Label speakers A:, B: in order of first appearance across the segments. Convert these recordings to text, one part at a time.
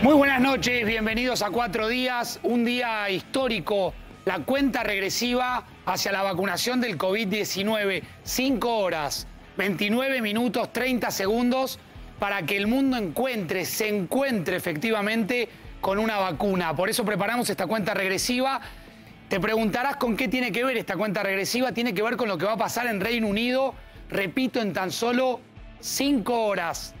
A: Muy buenas noches, bienvenidos a Cuatro Días, un día histórico, la cuenta regresiva hacia la vacunación del COVID-19, 5 horas, 29 minutos, 30 segundos para que el mundo encuentre, se encuentre efectivamente con una vacuna. Por eso preparamos esta cuenta regresiva. Te preguntarás con qué tiene que ver esta cuenta regresiva, tiene que ver con lo que va a pasar en Reino Unido, repito, en tan solo cinco horas,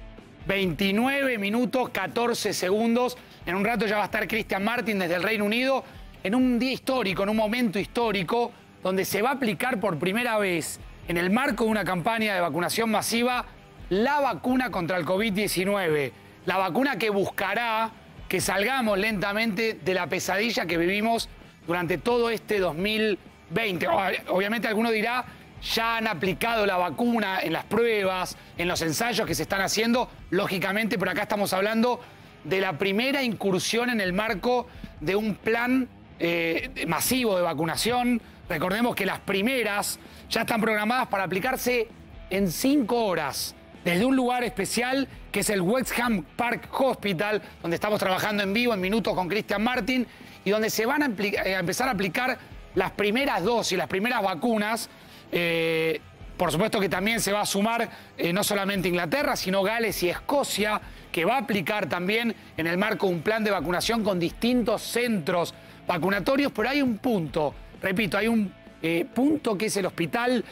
A: 29 minutos 14 segundos. En un rato ya va a estar Cristian Martin desde el Reino Unido en un día histórico, en un momento histórico, donde se va a aplicar por primera vez en el marco de una campaña de vacunación masiva la vacuna contra el COVID-19. La vacuna que buscará que salgamos lentamente de la pesadilla que vivimos durante todo este 2020. Obviamente alguno dirá, ya han aplicado la vacuna en las pruebas, en los ensayos que se están haciendo. Lógicamente, por acá estamos hablando de la primera incursión en el marco de un plan eh, masivo de vacunación. Recordemos que las primeras ya están programadas para aplicarse en cinco horas desde un lugar especial que es el West Ham Park Hospital, donde estamos trabajando en vivo en minutos con Christian Martin y donde se van a, eh, a empezar a aplicar las primeras dosis, las primeras vacunas eh, por supuesto que también se va a sumar eh, no solamente Inglaterra, sino Gales y Escocia, que va a aplicar también en el marco un plan de vacunación con distintos centros vacunatorios, pero hay un punto, repito, hay un eh, punto que es el hospital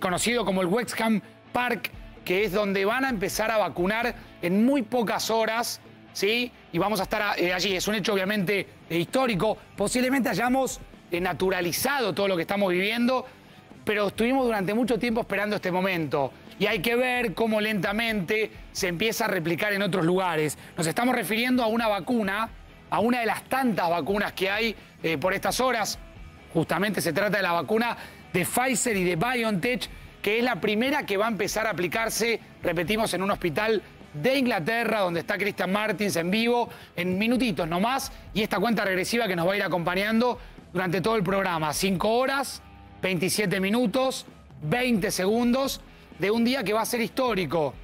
A: conocido como el Wexham Park, que es donde van a empezar a vacunar en muy pocas horas, ¿sí? Y vamos a estar allí, es un hecho obviamente histórico, posiblemente hayamos naturalizado todo lo que estamos viviendo, pero estuvimos durante mucho tiempo esperando este momento. Y hay que ver cómo lentamente se empieza a replicar en otros lugares. Nos estamos refiriendo a una vacuna, a una de las tantas vacunas que hay eh, por estas horas. Justamente se trata de la vacuna de Pfizer y de BioNTech, que es la primera que va a empezar a aplicarse, repetimos, en un hospital de Inglaterra, donde está Christian Martins en vivo, en minutitos nomás, y esta cuenta regresiva que nos va a ir acompañando durante todo el programa. Cinco horas, 27 minutos, 20 segundos de un día que va a ser histórico.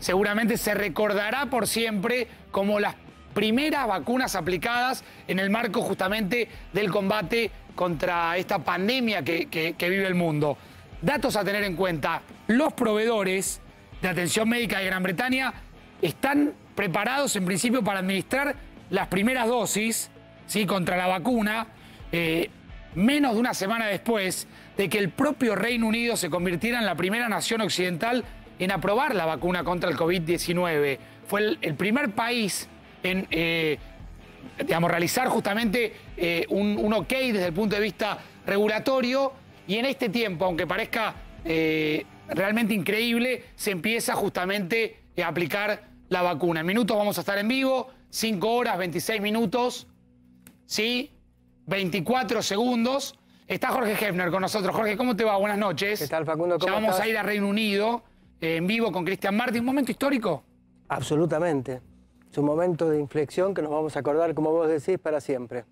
A: Seguramente se recordará por siempre como las primeras vacunas aplicadas en el marco justamente del combate contra esta pandemia que, vive el mundo. Datos a tener en cuenta. Los proveedores de atención médica de Gran Bretaña están preparados en principio para administrar las primeras dosis ¿sí? contra la vacuna. Eh, menos de una semana después de que el propio Reino Unido se convirtiera en la primera nación occidental en aprobar la vacuna contra el COVID-19. Fue el, primer país en eh, digamos, realizar justamente eh, un, ok desde el punto de vista regulatorio y en este tiempo, aunque parezca eh, realmente increíble, se empieza justamente a aplicar la vacuna. En minutos vamos a estar en vivo, 5 horas, 26 minutos. ¿Sí? 24 segundos. Está Jorge Hefner con nosotros. Jorge, ¿cómo te va? Buenas noches. ¿Qué tal, Facundo? ¿Cómo ya vamos a ir a Reino Unido eh, en vivo con Cristian Martín. ¿Un momento histórico? Absolutamente. Es un momento de inflexión
B: que nos vamos a acordar, como vos decís, para siempre.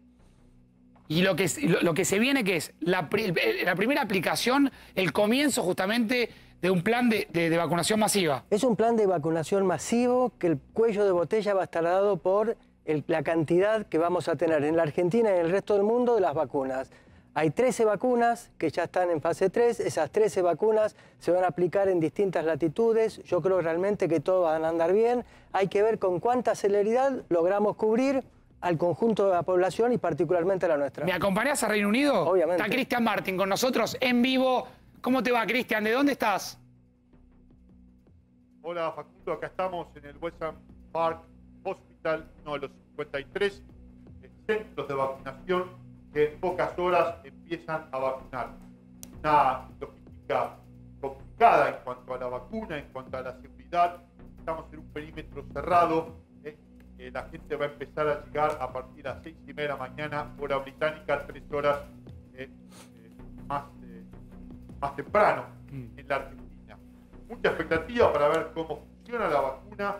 A: Y lo que, se viene, que es la, primera aplicación, el comienzo justamente de un plan de vacunación masiva.
B: Es un plan de vacunación masivo que el cuello de botella va a estar dado por la cantidad que vamos a tener en la Argentina y en el resto del mundo de las vacunas. Hay 13 vacunas que ya están en fase 3, esas 13 vacunas se van a aplicar en distintas latitudes, yo creo realmente que todo va a andar bien, hay que ver con cuánta celeridad logramos cubrir al conjunto de la población y particularmente a la nuestra. ¿Me acompañás a
A: Reino Unido? Obviamente. Está Cristian Martin con nosotros en vivo. ¿Cómo te va, Cristian? ¿De dónde estás?
C: Hola, Facundo. Acá estamos en el West Park Hospital, no 53 centros de vacunación que en pocas horas empiezan a vacunar. Una logística complicada en cuanto a la vacuna, en cuanto a la seguridad. Estamos en un perímetro cerrado. ¿eh? Eh, la gente va a empezar a llegar a partir de las 6 y media de la mañana, hora británica, tres horas ¿eh? más, más temprano mm. en la Argentina. Mucha expectativa para ver cómo funciona la vacuna,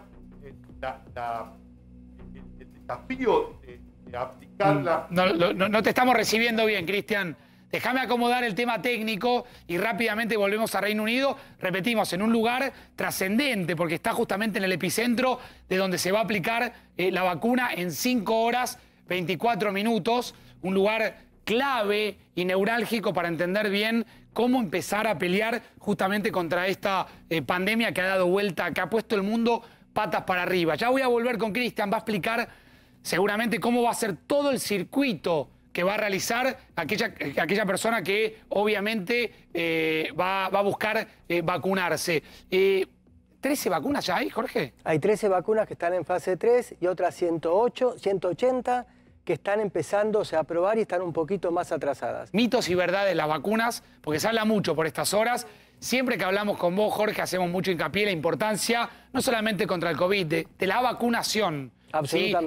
C: Mm,
A: no, te estamos recibiendo bien, Cristian. Déjame acomodar el tema técnico y rápidamente volvemos a Reino Unido. Repetimos, en un lugar trascendente, porque está justamente en el epicentro de donde se va a aplicar eh, la vacuna en 5 horas 24 minutos. Un lugar clave y neurálgico para entender bien cómo empezar a pelear justamente contra esta eh, pandemia que ha dado vuelta, que ha puesto el mundo patas para arriba. Ya voy a volver con Cristian, va a explicar seguramente cómo va a ser todo el circuito que va a realizar aquella, aquella persona que obviamente eh, va, a buscar eh, vacunarse. Eh, ¿13 vacunas ya hay, Jorge?
B: Hay 13 vacunas que están en fase 3 y otras 108, 180 que están empezándose a probar y están un poquito más atrasadas.
A: Mitos y verdades las vacunas, porque se habla mucho por estas horas. Siempre que hablamos con vos, Jorge, hacemos mucho hincapié en la importancia, no solamente contra el COVID, de la vacunación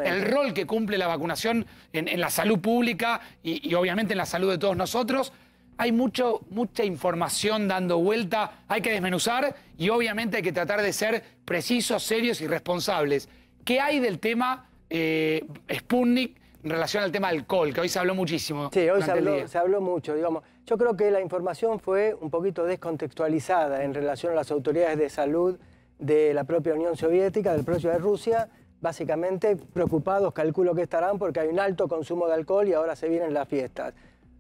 A: el rol que cumple la vacunación en, la salud pública y, obviamente en la salud de todos nosotros. Hay mucho, mucha información dando vuelta, hay que desmenuzar y obviamente hay que tratar de ser precisos, serios y responsables. ¿Qué hay del tema eh, Sputnik en relación al tema alcohol, que hoy se habló muchísimo? Sí, hoy se habló, se
B: habló mucho, digamos. Yo creo que la información fue un poquito descontextualizada en relación a las autoridades de salud de la propia Unión Soviética, del propio de Rusia, básicamente preocupados, calculo que estarán, porque hay un alto consumo de alcohol y ahora se vienen las fiestas.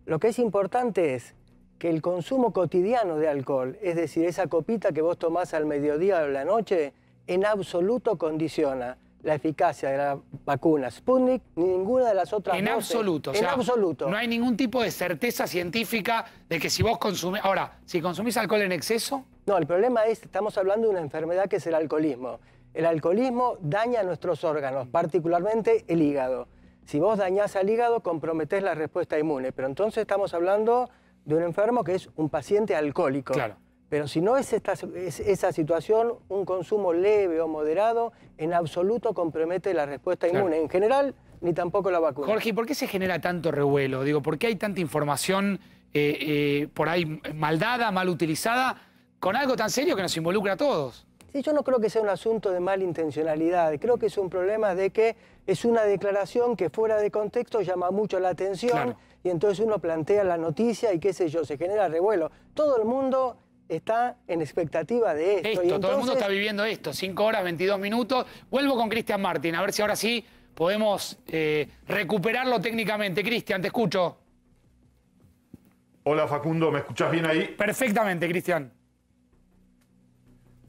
B: Lo que es importante es que el consumo cotidiano de alcohol, es decir, esa copita que vos tomás al mediodía o la noche, en absoluto condiciona la eficacia de la vacuna Sputnik ni ninguna de las otras. En absoluto. En
A: absoluto. No hay ningún tipo de certeza científica de que si vos consumís... Ahora, si consumís alcohol en exceso... No, el problema es, estamos
B: hablando de una enfermedad que es el alcoholismo. El alcoholismo daña nuestros órganos, particularmente el hígado. Si vos dañás al hígado, comprometés la respuesta inmune. Pero entonces estamos hablando de un enfermo que es un paciente alcohólico. Claro. Pero si no es, esa situación, un consumo leve o moderado en absoluto compromete la respuesta inmune. En
A: general, ni tampoco la vacuna. Jorge, ¿por qué se genera tanto revuelo? Digo, ¿por qué hay tanta información eh, eh, por ahí mal mal utilizada, con algo tan serio que nos involucra a todos?
B: yo no creo que sea un asunto de intencionalidad, creo que es un problema de que es una declaración que fuera de contexto llama mucho la atención y entonces uno plantea la noticia y qué sé yo, se genera revuelo. Todo el mundo está en expectativa de esto. Todo el mundo está
A: viviendo esto, 5 horas, 22 minutos. Vuelvo con Cristian Martín, a ver si ahora sí podemos eh, recuperarlo técnicamente. Cristian, te escucho.
C: Hola Facundo, ¿me escuchás bien ahí? Perfectamente, Cristian.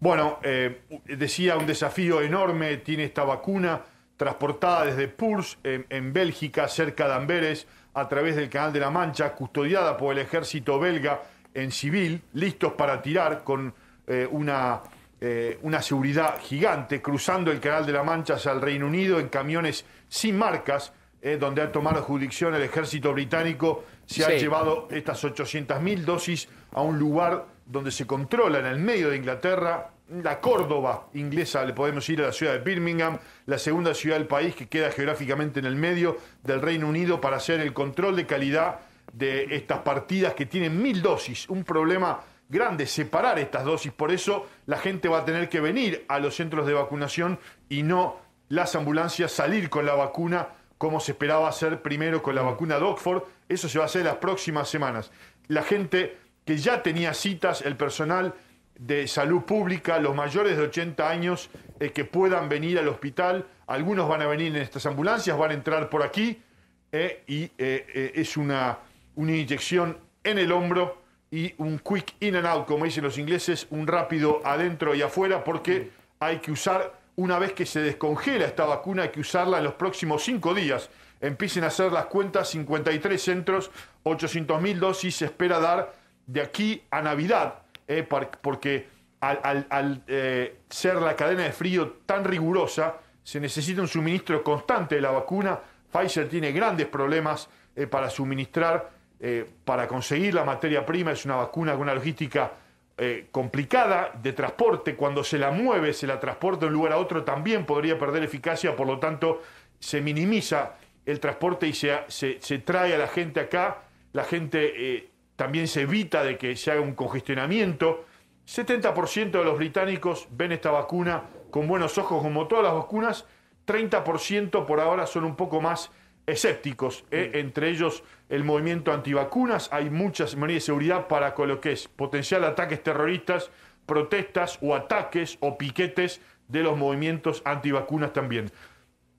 C: Bueno, eh, decía un desafío enorme, tiene esta vacuna transportada desde Purs, en, Bélgica, cerca de Amberes, a través del Canal de la Mancha, custodiada por el ejército belga en civil, listos para tirar con eh, una, eh, una seguridad gigante, cruzando el Canal de la Mancha hacia el Reino Unido en camiones sin marcas, donde ha tomado jurisdicción el ejército británico, se han ha llevado estas 800.000 dosis a un lugar donde se controla en el medio de Inglaterra la Córdoba inglesa, le podemos ir a la ciudad de Birmingham, la segunda ciudad del país que queda geográficamente en el medio del Reino Unido para hacer el control de calidad de estas partidas que tienen mil dosis, un problema grande separar estas dosis, por eso la gente va a tener que venir a los centros de vacunación y no las ambulancias salir con la vacuna como se esperaba hacer primero con la mm. vacuna de Oxford, eso se va a hacer las próximas semanas. La gente que ya tenía citas, el personal de salud pública, los mayores de 80 años eh, que puedan venir al hospital. Algunos van a venir en estas ambulancias, van a entrar por aquí eh, y eh, es una, una inyección en el hombro y un quick in and out, como dicen los ingleses, un rápido adentro y afuera, porque hay que usar, una vez que se descongela esta vacuna, hay que usarla en los próximos cinco días. Empiecen a hacer las cuentas, 53 centros, 800.000 dosis se espera dar de aquí a Navidad eh, porque al, eh, ser la cadena de frío tan rigurosa, se necesita un suministro constante de la vacuna. Pfizer tiene grandes problemas eh, para suministrar, para conseguir la materia prima. Es una vacuna con una logística complicada de transporte. Cuando se la mueve, se la transporta de un lugar a otro, también podría perder eficacia. Por lo tanto, se minimiza el transporte y se, se, se trae a la gente acá. La gente también se evita de que se haga un congestionamiento. 70% de los británicos ven esta vacuna con buenos ojos, como todas las vacunas. 30% por ahora son un poco más escépticos, ¿eh? entre ellos el movimiento antivacunas. Hay muchas medidas de seguridad para lo que es potencial ataques terroristas, protestas o ataques o piquetes de los movimientos antivacunas también.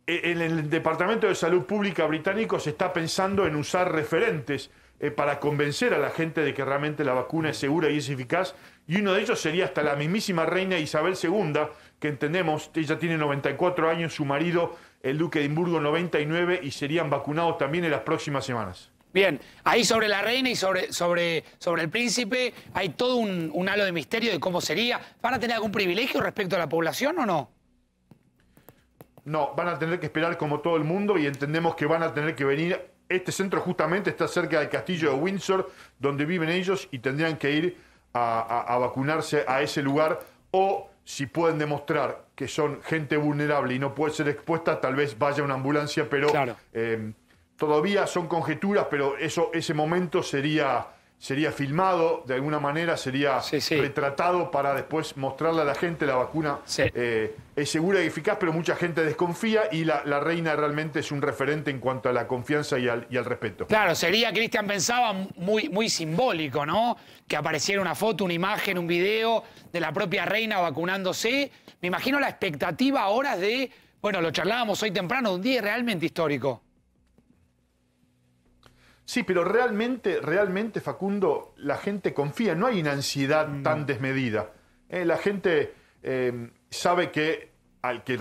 C: E, en el Departamento de Salud Pública británico se está pensando en usar referentes eh, para convencer a la gente de que realmente la vacuna es segura y es eficaz. Y uno de ellos sería hasta la mismísima reina Isabel II, que entendemos, ella tiene 94 años, su marido, el duque de Edimburgo, 99, y serían vacunados también en las próximas semanas. Bien, ahí sobre la reina y sobre,
A: sobre, sobre el príncipe hay todo un, un, halo de misterio de cómo sería. ¿Van a tener algún privilegio
C: respecto a la población o no? No, van a tener que esperar como todo el mundo y entendemos que van a tener que venir este centro justamente está cerca del castillo de Windsor, donde viven ellos y tendrían que ir a, vacunarse a ese lugar o si pueden demostrar que son gente vulnerable y no puede ser expuesta, tal vez vaya una ambulancia, pero eh, todavía son conjeturas, pero eso, ese momento sería sería filmado de alguna manera, sería retratado para después mostrarle a la gente la vacuna eh, es segura y eficaz, pero mucha gente desconfía y la, reina realmente es un referente en cuanto a la confianza y al, respeto. Claro, sería, Cristian pensaba, muy, muy
A: simbólico, ¿no? Que apareciera una foto, una imagen, un video de la propia reina vacunándose. Me imagino la expectativa ahora de, bueno, lo charlábamos hoy temprano, un día realmente histórico.
C: Sí, pero realmente, realmente, Facundo, la gente confía, no hay una ansiedad mm. tan desmedida. Eh, la gente em, sabe que, el que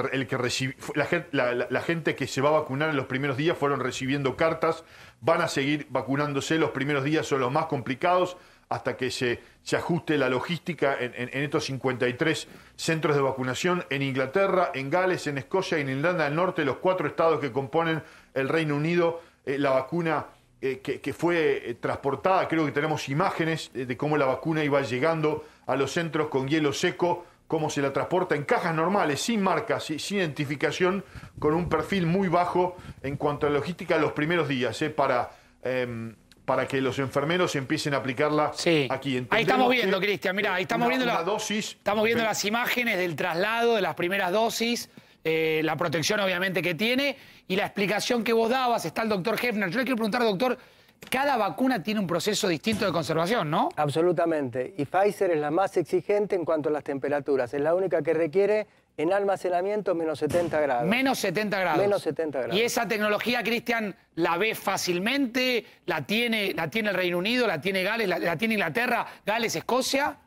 C: la, gente que se va a vacunar en los primeros días fueron recibiendo cartas, van a seguir vacunándose, los primeros días son los más complicados hasta que se, se ajuste la logística en, estos 53 centros de vacunación en Inglaterra, en Gales, en Escocia y en Irlanda del Norte, los cuatro estados que componen el Reino Unido, eh, la vacuna eh, que, fue eh, transportada, creo que tenemos imágenes de cómo la vacuna iba llegando a los centros con hielo seco, cómo se la transporta en cajas normales, sin marcas, sin, sin identificación, con un perfil muy bajo en cuanto a logística los primeros días, eh, para, em, para que los enfermeros empiecen a aplicarla aquí aquí. ahí estamos viendo, Cristian, mira, ahí estamos viendo, dosis, estamos viendo las
A: imágenes del traslado de las primeras dosis eh, la protección obviamente que tiene y la explicación que vos dabas, está el doctor Hefner. Yo le quiero preguntar, doctor, cada vacuna tiene un proceso distinto de conservación, ¿no? Absolutamente.
B: Y Pfizer es la más exigente en cuanto a las
A: temperaturas. Es
B: la única que requiere en almacenamiento menos 70 grados. Menos
A: 70 grados. Menos 70 grados. ¿Y esa tecnología, Cristian, la ve fácilmente? ¿La tiene, la tiene el Reino Unido? ¿La tiene Gales? La, la tiene Inglaterra? ¿Gales, Escocia?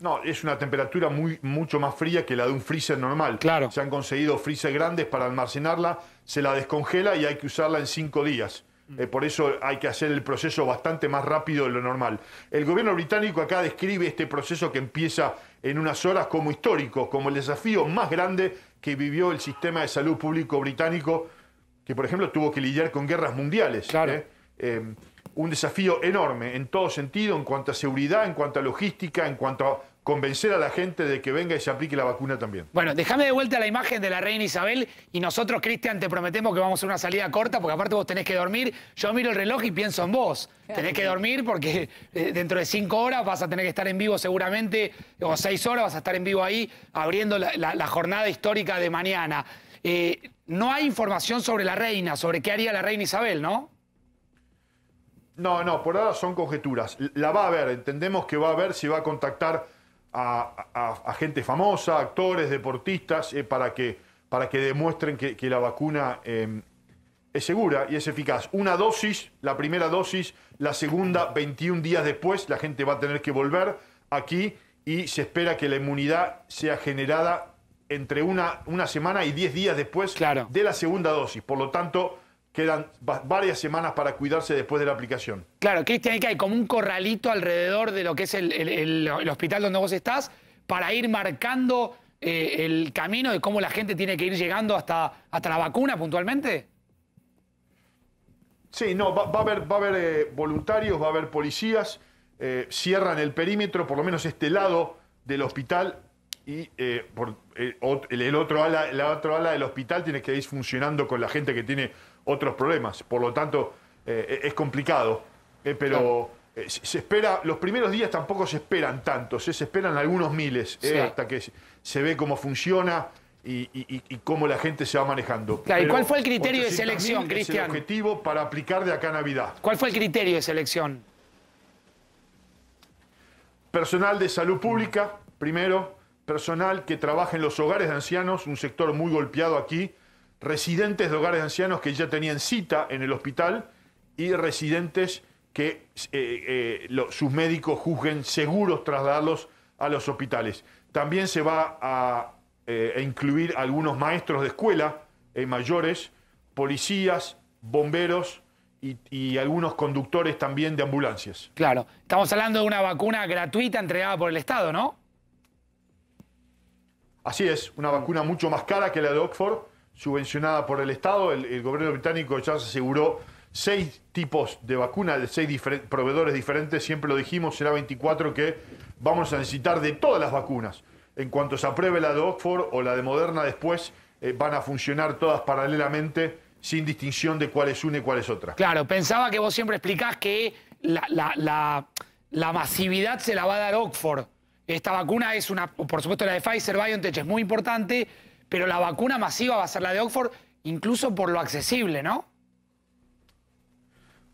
C: No, es una temperatura muy, mucho más fría que la de un freezer normal. Claro. Se han conseguido freezer grandes para almacenarla, se la descongela y hay que usarla en cinco días. Mm. Eh, por eso hay que hacer el proceso bastante más rápido de lo normal. El gobierno británico acá describe este proceso que empieza en unas horas como histórico, como el desafío más grande que vivió el sistema de salud público británico, que por ejemplo tuvo que lidiar con guerras mundiales. Claro. ¿eh? Em, un desafío enorme en todo sentido, en cuanto a seguridad, en cuanto a logística, en cuanto a convencer a la gente de que venga y se aplique la vacuna también. Bueno, déjame de vuelta la imagen de la reina Isabel y nosotros,
A: Cristian, te prometemos que vamos a una salida corta porque aparte vos tenés que dormir. Yo miro el reloj y pienso en vos. Tenés que dormir porque eh, dentro de cinco horas vas a tener que estar en vivo seguramente, o seis horas vas a estar en vivo ahí abriendo la, jornada histórica de mañana. Eh, no hay información sobre la reina, sobre qué haría la reina Isabel, ¿no?
C: No, no, por ahora son conjeturas. La va a ver, entendemos que va a ver si va a contactar a, gente famosa, actores, deportistas, eh, para, que, para que demuestren que, la vacuna em, es segura y es eficaz. Una dosis, la primera dosis, la segunda 21 días después, la gente va a tener que volver aquí y se espera que la inmunidad sea generada entre una, una semana y 10 días después de la segunda dosis. Por lo tanto quedan varias semanas para cuidarse después de la aplicación.
A: Claro, Cristian, que hay como un corralito alrededor de lo que es el, hospital donde vos estás para ir marcando eh, el camino de cómo la gente tiene que ir llegando hasta, hasta la vacuna puntualmente?
C: Sí, no, va, a haber, eh, voluntarios, va a haber policías, eh, cierran el perímetro, por lo menos este lado del hospital y el, otro ala, la otra ala del hospital tiene que ir funcionando con la gente que tiene otros problemas. Por lo tanto, eh, e-, es complicado. Eh, pero eh, se espera, los primeros días tampoco se esperan tantos, se esperan algunos miles hasta que se ve cómo funciona. Y, cómo la gente se va manejando. ¿y cuál fue el criterio de selección, Cristian? el objetivo para aplicar de acá a Navidad. ¿Cuál fue el criterio de selección? Personal de salud pública, primero. Personal que trabaja en los hogares de ancianos, un sector muy golpeado aquí residentes de hogares ancianos que ya tenían cita en el hospital y residentes que eh, eh, sus médicos juzguen seguros trasladarlos a los hospitales. También se va a, eh, incluir algunos maestros de escuela, mayores, policías, bomberos, y, y, algunos conductores también de ambulancias. Claro, estamos hablando de una vacuna gratuita entregada por el Estado, ¿no? Así es, una vacuna mucho más cara que la de Oxford, subvencionada por el Estado. El, gobierno británico ya se aseguró seis tipos de vacunas, de seis proveedores diferentes. Siempre lo dijimos, será 24 que vamos a necesitar de todas las vacunas. En cuanto se apruebe la de Oxford o la de Moderna después, eh, van a funcionar todas paralelamente sin distinción de cuál es una y cuál es otra.
A: Claro, pensaba que vos siempre explicás que la masividad se la va a dar Oxford. Esta vacuna es una, por supuesto la de Pfizer BioNTech es muy importante, pero la vacuna masiva va a ser la de Oxford, incluso por lo accesible, ¿no?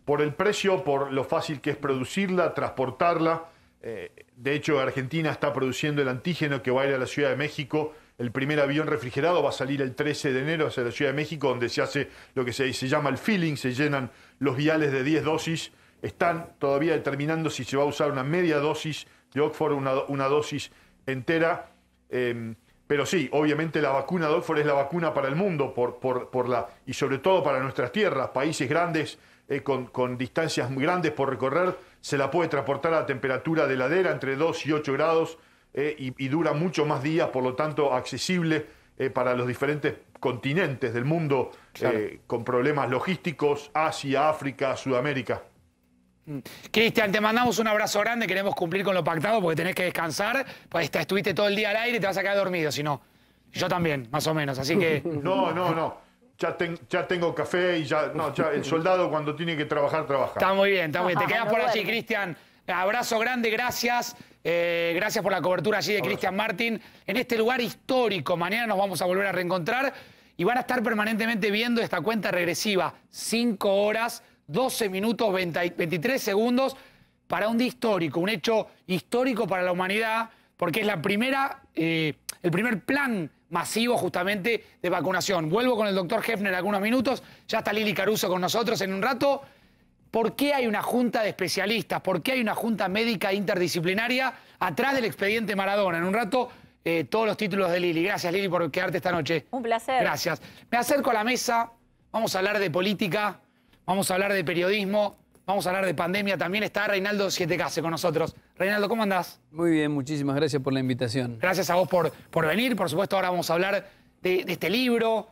C: Por el precio, por lo fácil que es producirla, transportarla. Eh, de hecho, Argentina está produciendo el antígeno que va a ir a la Ciudad de México. El primer avión refrigerado va a salir el 13 de enero hacia la Ciudad de México, donde se hace lo que se, llama el filling, se llenan los viales de 10 dosis. Están todavía determinando si se va a usar una media dosis de Oxford, una, una dosis entera. Em, pero sí, obviamente la vacuna Oxford es la vacuna para el mundo por, por, la, y sobre todo para nuestras tierras, países grandes eh, con, distancias muy grandes por recorrer, se la puede transportar a temperatura de ladera entre 2 y 8 grados eh, y, dura mucho más días, por lo tanto accesible eh, para los diferentes continentes del mundo con problemas logísticos, Asia, África, Sudamérica.
A: Cristian, te mandamos un abrazo grande, queremos cumplir con lo pactado porque tenés que descansar, pues estuviste todo el día al aire y te vas a quedar dormido, si no. Yo también, más o menos, así que... No, no, no.
C: Ya, tengo café y ya, no, El soldado cuando tiene que trabajar, trabaja. Está muy bien, está muy bien. Te quedas por allí,
A: Cristian. Abrazo grande, gracias. Eh, gracias por la cobertura allí de Cristian Martín. En este lugar histórico, mañana nos vamos a volver a reencontrar y van a estar permanentemente viendo esta cuenta regresiva. Cinco horas 12 minutos 23 segundos para un día histórico, un hecho histórico para la humanidad, porque es la primera, eh, el primer plan masivo justamente de vacunación. Vuelvo con el doctor Hefner en algunos minutos, ya está Lili Caruso con nosotros en un rato. ¿Por qué hay una junta de especialistas? ¿Por qué hay una junta médica interdisciplinaria atrás del expediente Maradona? En un rato, eh, todos los títulos de Lili. Gracias, Lili, por quedarte esta noche. Un placer. Gracias. Me acerco a la mesa, vamos a hablar de política, vamos a hablar de periodismo, vamos a hablar de pandemia. También está Reinaldo Siete Case con nosotros. Reinaldo, ¿cómo andás? Muy bien, muchísimas gracias por la invitación. Gracias a vos por, por venir. Por supuesto, ahora vamos a hablar de, este libro,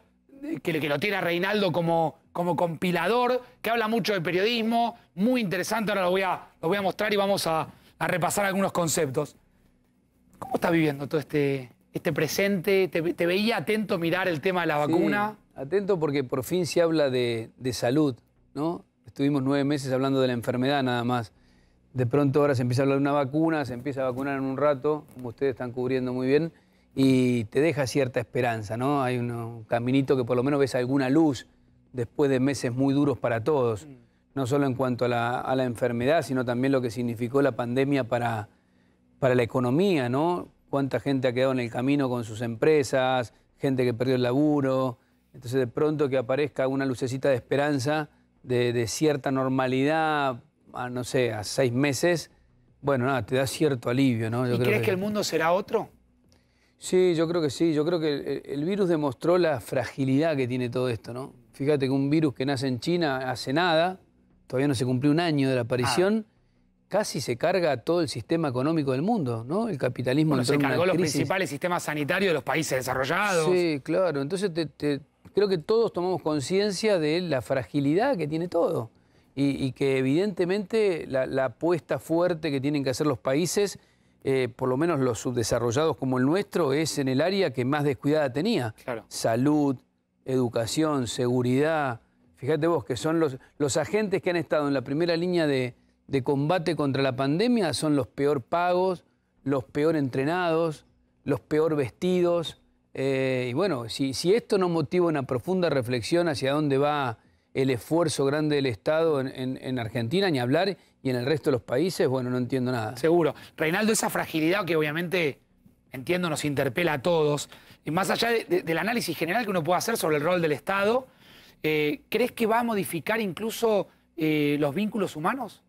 A: que, lo tiene Reinaldo como, como compilador, que habla mucho de periodismo, muy interesante. Ahora lo voy a, lo voy a mostrar y vamos a, repasar algunos conceptos. ¿Cómo está viviendo todo este, este presente? ¿Te, veía atento mirar el tema de la vacuna? atento
D: porque por fin se habla de, de salud, ¿no? Estuvimos nueve meses hablando de la enfermedad nada más. De pronto ahora se empieza a hablar de una vacuna, se empieza a vacunar en un rato, como ustedes están cubriendo muy bien, y te deja cierta esperanza, ¿no? Hay un caminito que por lo menos ves alguna luz después de meses muy duros para todos, mm. no solo en cuanto a la, enfermedad, sino también lo que significó la pandemia para, la economía, ¿no? Cuánta gente ha quedado en el camino con sus empresas, gente que perdió el laburo. Entonces de pronto que aparezca una lucecita de esperanza de, cierta normalidad a, no sé, a seis meses, bueno, nada, te da cierto alivio, ¿no? ¿Y crees que... el mundo será otro? Sí, yo creo que sí. Yo creo que el, virus demostró la fragilidad que tiene todo esto, ¿no? Fíjate que un virus que nace en China hace nada, todavía no se cumplió un año de la aparición, ah. casi se carga todo el sistema económico del mundo, ¿no? El capitalismo... Bueno, se cargó los principales
A: sistemas sanitarios de los países desarrollados. Sí, claro. Entonces te creo que todos
D: tomamos conciencia de la fragilidad que tiene todo y, que evidentemente la, apuesta fuerte que tienen que hacer los países, eh, por lo menos los subdesarrollados como el nuestro, es en el área que más descuidada tenía. Salud, educación, seguridad. Fíjate vos que son los, agentes que han estado en la primera línea de, de combate contra la pandemia, son los peor pagos, los peor entrenados, los peor vestidos eh, y bueno, si, esto no motiva una profunda reflexión hacia dónde va el esfuerzo grande del Estado en, Argentina, ni hablar,
A: y en el resto de los países, bueno, no entiendo nada. Seguro. Reinaldo, esa fragilidad que obviamente, entiendo, nos interpela a todos, y más allá del análisis general que uno puede hacer sobre el rol del Estado, eh, ¿crees que va a modificar incluso eh, los vínculos humanos?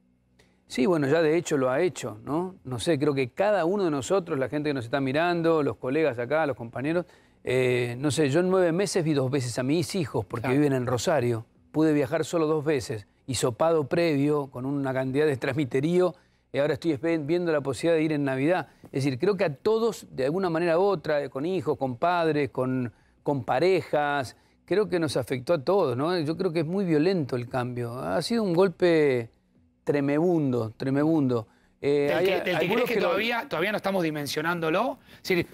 D: Sí, bueno, ya de hecho lo ha hecho, ¿no? No sé, creo que cada uno de nosotros, la gente que nos está mirando, los colegas acá, los compañeros, eh, no sé, yo en nueve meses vi dos veces a mis hijos porque viven en Rosario. Pude viajar solo dos veces, hisopado previo, con una cantidad de transmiterío, y ahora estoy viendo la posibilidad de ir en Navidad. Es decir, creo que a todos, de alguna manera u otra, eh, con hijos, con padres, con, con parejas, creo que nos afectó a todos, ¿no? Yo creo que es muy violento el cambio. Ha sido un golpe tremebundo, tremebundo.
A: Eh, el que, que, todavía, no estamos dimensionándolo. Es decir,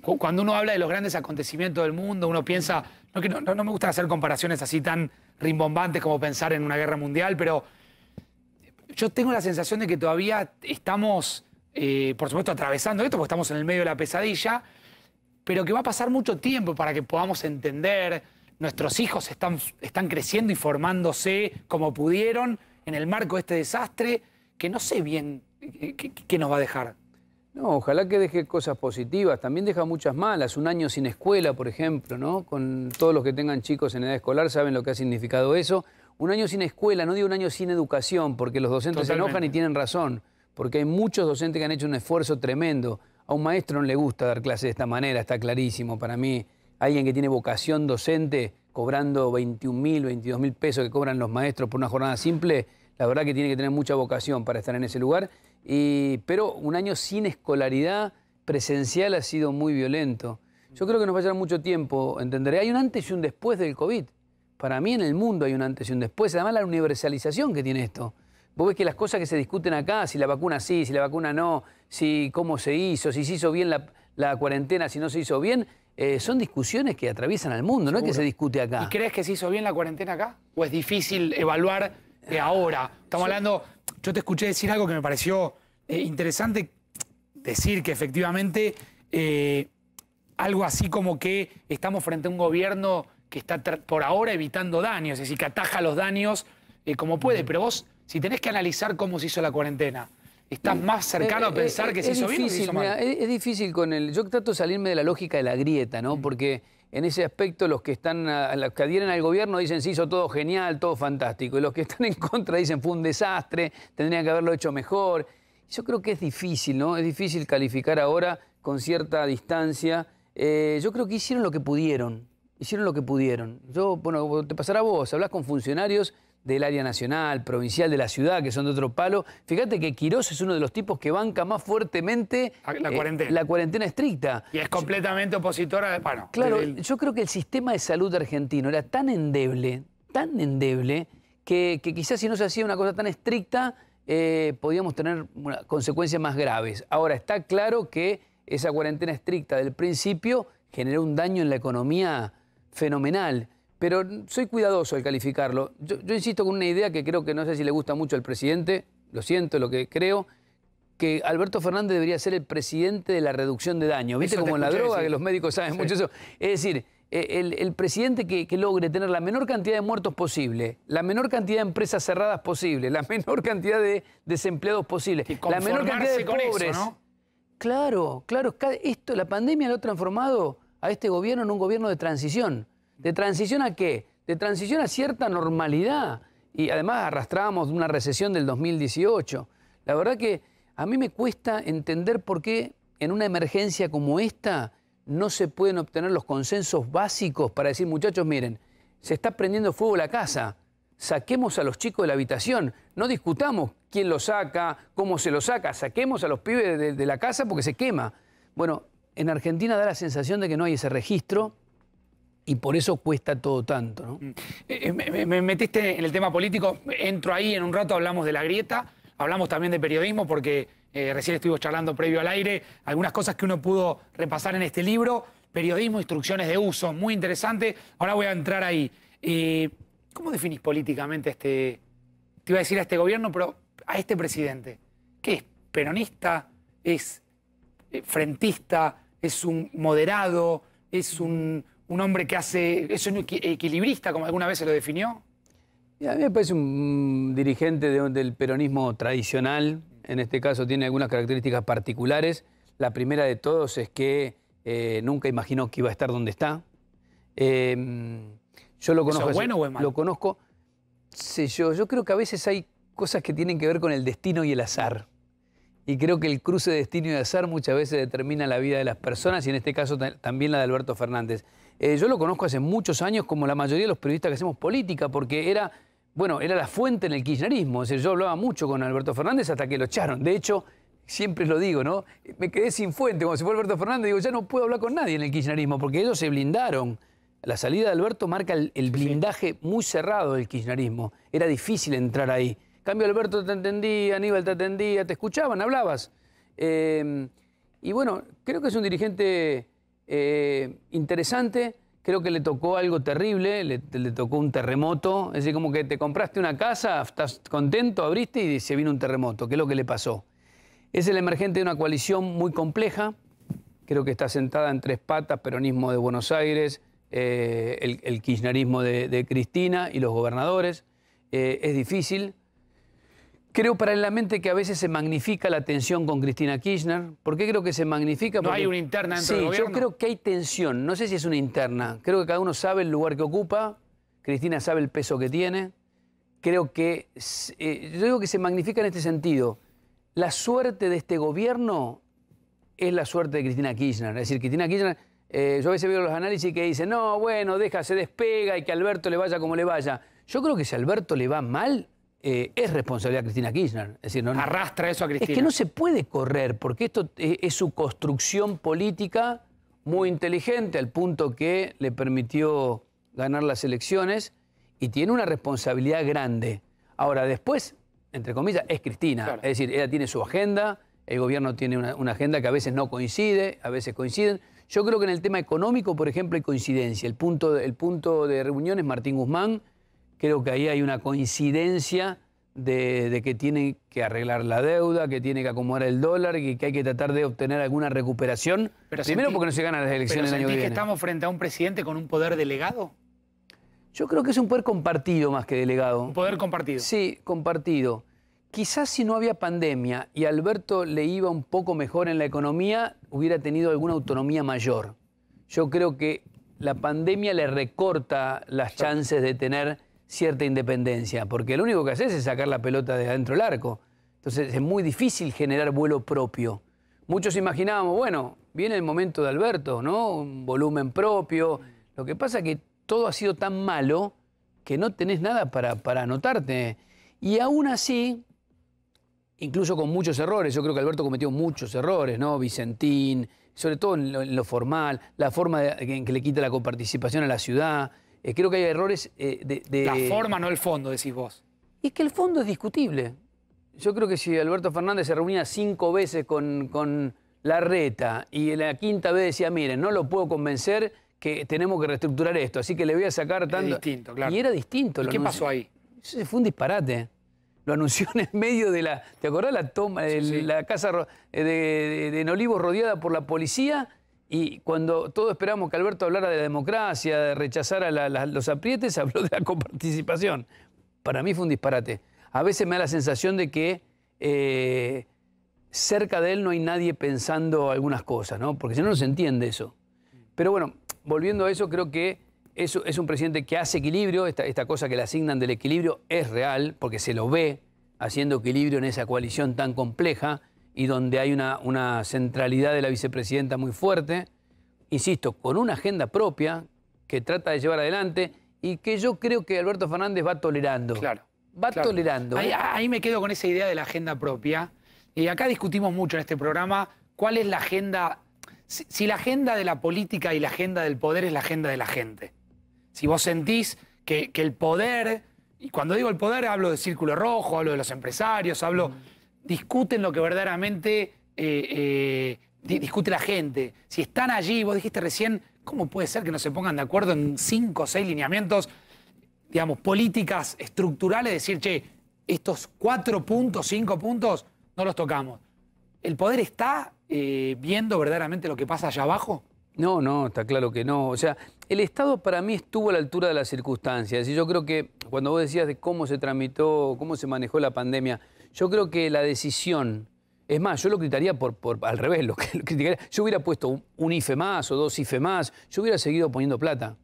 A: cuando uno habla de los grandes acontecimientos del mundo, uno piensa, no, me gusta hacer comparaciones así tan rimbombantes como pensar en una guerra mundial, pero yo tengo la sensación de que todavía estamos, eh, por supuesto, atravesando esto, porque estamos en el medio de la pesadilla, pero que va a pasar mucho tiempo para que podamos entender, nuestros hijos están creciendo y formándose como pudieron, en el marco de este desastre que no sé bien eh, qué nos va a dejar. No, ojalá que deje cosas positivas,
D: también deja muchas malas, un año sin escuela, por ejemplo, ¿no? Con todos los que tengan chicos en edad escolar saben lo que ha significado eso. Un año sin escuela, no digo un año sin educación, porque los docentes se enojan y tienen razón, porque hay muchos docentes que han hecho un esfuerzo tremendo. A un maestro no le gusta dar clases de esta manera, está clarísimo para mí. Alguien que tiene vocación docente cobrando 21 mil, 22 mil pesos que cobran los maestros por una jornada simple, la verdad que tiene que tener mucha vocación para estar en ese lugar. pero un año sin escolaridad presencial ha sido muy violento. Yo creo que nos va a llevar mucho tiempo, entenderé. Hay un antes y un después del COVID. Para mí en el mundo hay un antes y un después. Además la universalización que tiene esto. Vos ves que las cosas que se discuten acá, si la vacuna sí, si la vacuna no, si cómo se hizo, si se hizo bien la cuarentena, si no se hizo bien, eh, son discusiones que atraviesan al mundo, no es que se discute acá. ¿Y
A: crees que se hizo bien la cuarentena acá? ¿O es difícil evaluar de ahora? Estamos hablando, yo te escuché decir algo que me pareció eh, interesante, decir que efectivamente eh, algo así como que estamos frente a un gobierno que está por ahora evitando daños, es decir, que ataja los daños como puede, pero vos, si tenés que analizar cómo se hizo la cuarentena, estás más cercano a eh, eh, pensar eh, que se hizo difícil, bien
D: es, difícil con el. Yo trato de salirme de la lógica de la grieta, ¿no? Mm. Porque en ese aspecto los que están, que adhieren al gobierno dicen se hizo todo genial, todo fantástico. Y los que están en contra dicen fue un desastre, tendrían que haberlo hecho mejor. Yo creo que es difícil, ¿no? Es difícil calificar ahora con cierta distancia. yo creo que hicieron lo que pudieron. Hicieron lo que pudieron. Yo, bueno, te pasará a vos, hablas con funcionarios del área nacional, provincial, de la ciudad, que son de otro palo. Fíjate que Quirós es uno de los tipos que banca más fuertemente ah, la eh, cuarentena, la cuarentena estricta.
A: Y es completamente opositora de... claro,
D: yo creo que el sistema de salud argentino era tan endeble, tan endeble, que, quizás si no se hacía una cosa tan estricta, eh, podíamos tener consecuencias más graves. Ahora, está claro que esa cuarentena estricta del principio generó un daño en la economía fenomenal pero soy cuidadoso al calificarlo. Yo, insisto con una idea que creo que no sé si le gusta mucho al presidente, lo siento, lo que creo, que Alberto Fernández debería ser el presidente de la reducción de daño. ¿Viste como en la droga, que los médicos saben mucho eso? Es decir, e, el, presidente que, logre tener la menor cantidad de muertos posible, la menor cantidad de empresas cerradas posible, la menor cantidad de desempleados posible, la menor cantidad de pobres. Claro, claro, esto, la pandemia lo ha transformado a este gobierno en un gobierno de transición ¿De transición a qué? De transición a cierta normalidad. Y además arrastrábamos una recesión del 2018. La verdad que a mí me cuesta entender por qué en una emergencia como esta no se pueden obtener los consensos básicos para decir, muchachos, miren, se está prendiendo fuego la casa, saquemos a los chicos de la habitación, no discutamos quién lo saca, cómo se lo saca, saquemos a los pibes de, de la casa porque se quema. Bueno, en Argentina da la sensación de que no hay ese registro y por eso cuesta todo tanto.
A: Mm. Eh, eh, me, metiste en el tema político, entro ahí, en un rato hablamos de la grieta, hablamos también de periodismo, porque eh, recién estuvimos charlando previo al aire, algunas cosas que uno pudo repasar en este libro, periodismo, instrucciones de uso, muy interesante, ahora voy a entrar ahí. ¿Cómo definís políticamente este, te iba a decir a este gobierno, pero a este presidente? ¿Qué es? ¿Peronista? ¿Es frentista? ¿Es un moderado? ¿Es un un hombre que hace. es un equilibrista, como alguna vez se lo definió?
D: a mí me parece un dirigente del peronismo tradicional. En este caso tiene algunas características particulares. La primera de todos es que eh, nunca imaginó que iba a estar donde está. Em, yo lo conozco. ¿Eso bueno o es malo? Lo conozco. yo, yo creo que a veces hay cosas que tienen que ver con el destino y el azar. Y creo que el cruce de destino y azar muchas veces determina la vida de las personas y en este caso también la de Alberto Fernández. Eh, yo lo conozco hace muchos años como la mayoría de los periodistas que hacemos política, porque era, bueno, era la fuente en el kirchnerismo. Es yo hablaba mucho con Alberto Fernández hasta que lo echaron. De hecho, siempre lo digo, ¿no? Me quedé sin fuente. Cuando se fue Alberto Fernández, digo, ya no puedo hablar con nadie en el kirchnerismo, porque ellos se blindaron. La salida de Alberto marca el, blindaje muy cerrado del kirchnerismo. Era difícil entrar ahí. cambio, Alberto te entendía, Aníbal te atendía, te escuchaban, hablabas. Eh, y bueno, creo que es un dirigente eh, interesante, creo que le tocó algo terrible, le, tocó un terremoto, es decir, como que te compraste una casa, estás contento, abriste y se vino un terremoto, ¿qué es lo que le pasó? Es el emergente de una coalición muy compleja, creo que está sentada en tres patas, peronismo de Buenos Aires, eh, el, kirchnerismo de, Cristina y los gobernadores, eh, es difícil, Creo paralelamente que a veces se magnifica la tensión con Cristina Kirchner. ¿Por qué creo que se magnifica? Porque... No hay una interna dentro del gobierno. Yo creo que hay tensión. No sé si es una interna. Creo que cada uno sabe el lugar que ocupa. Cristina sabe el peso que tiene. Creo que. Eh, yo digo que se magnifica en este sentido. La suerte de este gobierno es la suerte de Cristina Kirchner. Es decir, Cristina Kirchner. Eh, yo a veces veo los análisis que dicen, no, bueno, deja, se despega y que Alberto le vaya como le vaya. Yo creo que si a Alberto le va mal, eh, es responsabilidad de Cristina Kirchner. Es decir, no, Arrastra eso a Cristina. Es que no se puede correr, porque esto eh, es, su construcción política muy inteligente, al punto que le permitió ganar las elecciones y tiene una responsabilidad grande. Ahora, después, entre comillas, es Cristina. Es decir, ella tiene su agenda, el gobierno tiene una, agenda que a veces no coincide, a veces coinciden. Yo creo que en el tema económico, por ejemplo, hay coincidencia. El punto, el punto de reunión es Martín Guzmán creo que ahí hay una coincidencia de, que tiene que arreglar la deuda, que tiene que acomodar el dólar y que hay que tratar de obtener alguna recuperación. Primero porque no se ganan las elecciones el año que viene. que estamos
A: frente a un presidente con un poder delegado? Yo
D: creo que es un poder compartido más que delegado. Un poder compartido. Sí, compartido. Quizás si no había pandemia y Alberto le iba un poco mejor en la economía, hubiera tenido alguna autonomía mayor. Yo creo que la pandemia le recorta las chances de tener cierta independencia, porque lo único que haces es sacar la pelota de adentro del arco. Entonces es muy difícil generar vuelo propio. Muchos imaginábamos, bueno, viene el momento de Alberto, ¿no? Un volumen propio. Lo que pasa es que todo ha sido tan malo que no tenés nada para, anotarte. Y aún así, incluso con muchos errores, yo creo que Alberto cometió muchos errores, ¿no? Vicentín, sobre todo en lo, formal, la forma en que le quita la coparticipación a la ciudad. Eh, creo que hay errores eh, de, La forma, no el fondo, decís vos. Y que el fondo es discutible. Yo creo que si Alberto Fernández se reunía cinco veces con, con la reta y la quinta vez decía, miren, no lo puedo convencer que tenemos que reestructurar esto, así que le voy a sacar tanto... Era distinto, claro. Y era distinto. ¿Y ¿Qué pasó ahí? Fue un disparate lo anunció en medio de la. ¿Te acordás la toma? La casa de, de, Olivos rodeada por la policía y cuando todos esperábamos que Alberto hablara de la democracia, de rechazar a los aprietes, habló de la coparticipación. Para mí fue un disparate. A veces me da la sensación de que eh, cerca de él no hay nadie pensando algunas cosas, ¿no? Porque si no, no se entiende eso. Pero bueno, volviendo a eso, creo que es, es un presidente que hace equilibrio. esta cosa que le asignan del equilibrio es real, porque se lo ve haciendo equilibrio en esa coalición tan compleja y donde hay una, centralidad de la vicepresidenta muy fuerte, insisto, con una agenda propia que trata de llevar adelante y que yo
A: creo que Alberto Fernández va tolerando. Claro. Va tolerando. ¿eh? Ah, ahí, me quedo con esa idea de la agenda propia. Y acá discutimos mucho en este programa cuál es la agenda. Si, la agenda de la política y la agenda del poder es la agenda de la gente. Si vos sentís que, el poder, y cuando digo el poder hablo de círculo rojo, hablo de los empresarios, hablo. Mm discuten lo que verdaderamente eh, eh, discute la gente. Si están allí, vos dijiste recién, ¿cómo puede ser que no se pongan de acuerdo en cinco o seis lineamientos, digamos, políticas estructurales? Decir, che, estos cuatro puntos, cinco puntos, no los tocamos. ¿El poder está eh, viendo verdaderamente lo que pasa allá
D: abajo? No, no, está claro que no. O sea, el Estado para mí estuvo a la altura de las circunstancias. Y yo creo que cuando vos decías de cómo se tramitó, cómo se manejó la pandemia, yo creo que la decisión, es más, yo lo criticaría por, al revés, lo, que, lo criticaría. Yo hubiera puesto un, IFE más o dos IFE más, yo hubiera seguido poniendo plata.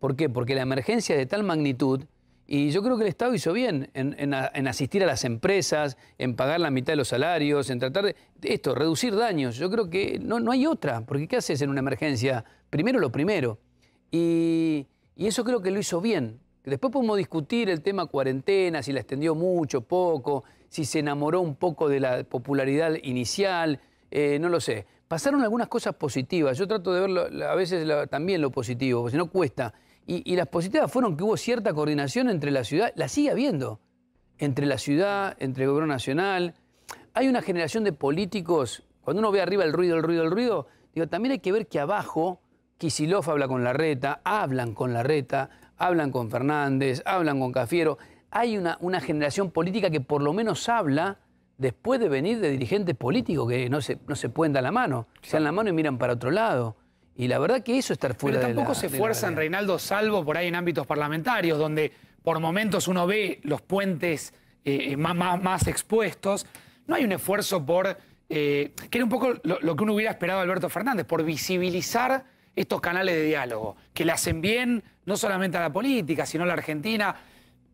D: ¿Por qué? Porque la emergencia es de tal magnitud y yo creo que el Estado hizo bien en, asistir a las empresas, en pagar la mitad de los salarios, en tratar de esto, reducir daños. Yo creo que no, no hay otra, porque ¿qué haces en una emergencia? Primero lo primero. Y, y eso creo que lo hizo bien. Después podemos discutir el tema cuarentena, si la extendió mucho, poco, si se enamoró un poco de la popularidad inicial, eh, no lo sé. Pasaron algunas cosas positivas. Yo trato de ver a veces también lo positivo, porque si no cuesta. Y, las positivas fueron que hubo cierta coordinación entre la ciudad, la sigue habiendo, entre la ciudad, entre el gobierno nacional. Hay una generación de políticos, cuando uno ve arriba el ruido, el ruido, el ruido, digo, también hay que ver que abajo Kisilov habla con la reta, hablan con la reta, hablan con Fernández, hablan con Cafiero hay una, generación política que por lo menos habla después de venir de dirigentes políticos que no se, no se pueden dar la mano, se dan la mano y miran para otro lado. Y la verdad que eso estar fuera Pero tampoco se fuerzan,
A: Reinaldo, salvo por ahí en ámbitos parlamentarios, donde por momentos uno ve los puentes eh, eh, más, más, expuestos. No hay un esfuerzo por, eh, que era un poco lo, que uno hubiera esperado Alberto Fernández, por visibilizar estos canales de diálogo, que le hacen bien no solamente a la política, sino a la Argentina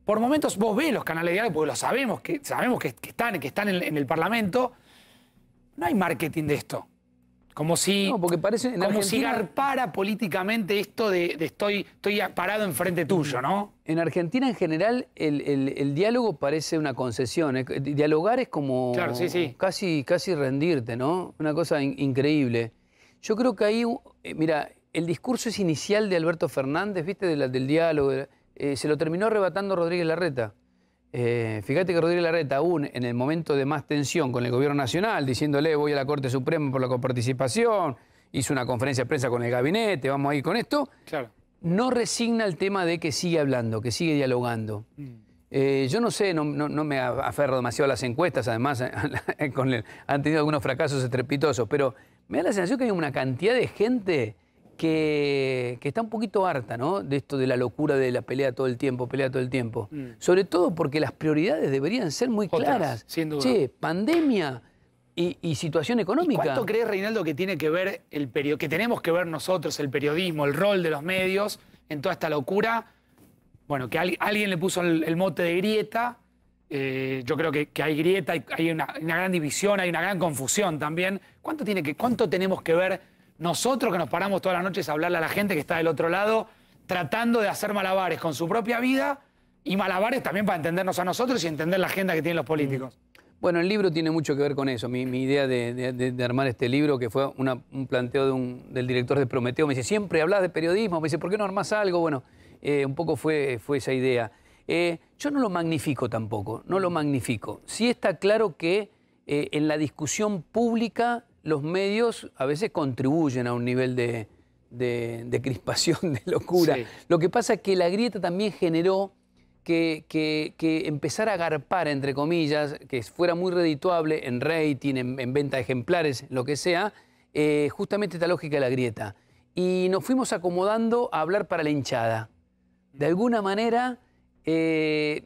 A: por momentos vos ves los canales de diálogo, porque lo sabemos, que sabemos que, están, que están en, el Parlamento. No hay marketing de esto. Como si, no, porque parece, como si garpara políticamente esto de, estoy, estoy parado enfrente tuyo, ¿no?
D: En Argentina, en general, el, diálogo parece una concesión. Dialogar es como Casi, casi rendirte, ¿no? Una cosa increíble. Yo creo que ahí, eh, mira, el discurso es inicial de Alberto Fernández, ¿viste? del diálogo. Eh, se lo terminó arrebatando Rodríguez Larreta. Eh, fíjate que Rodríguez Larreta, aún en el momento de más tensión con el gobierno nacional, diciéndole voy a la Corte Suprema por la coparticipación, hizo una conferencia de prensa con el gabinete, vamos a ir con esto, claro. no resigna el tema de que sigue hablando, que sigue dialogando. Mm. Eh, yo no sé, no, me aferro demasiado a las encuestas, además han tenido algunos fracasos estrepitosos, pero me da la sensación que hay una cantidad de gente que, está un poquito harta, ¿no? De esto de la locura de la pelea todo el tiempo, pelea todo el tiempo. Mm. Sobre todo porque las prioridades deberían ser muy claras. sin pandemia y, situación económica. ¿Cuánto crees,
A: Reinaldo, que tiene que ver el periodo que tenemos que ver nosotros, el periodismo, el rol de los medios en toda esta locura? Bueno, que alguien le puso el, mote de grieta. Eh, yo creo que, hay grieta, hay, una, gran división, hay una gran confusión también. ¿Cuánto, tiene que, ¿Cuánto tenemos que ver nosotros que nos paramos todas las noches a hablarle a la gente que está del otro lado, tratando de hacer malabares con su propia vida y malabares también para entendernos a nosotros y entender la agenda que tienen los políticos. Mm. Bueno, el libro
D: tiene mucho que ver con eso. Mi, idea de, armar este libro, que fue un planteo del director de Prometeo, me dice, siempre hablas de periodismo, me dice, ¿por qué no armas algo? Bueno, eh, un poco fue, esa idea. Eh, yo no lo magnifico tampoco, no lo magnifico. Sí está claro que eh, en la discusión pública los medios a veces contribuyen a un nivel de, crispación, de locura. Lo que pasa es que la grieta también generó que, que, empezar a garpar, entre comillas, que fuera muy redituable en rating, en, en venta de ejemplares, lo que sea, eh, justamente esta lógica de la grieta. Y nos fuimos acomodando a hablar para la hinchada. De alguna manera, eh,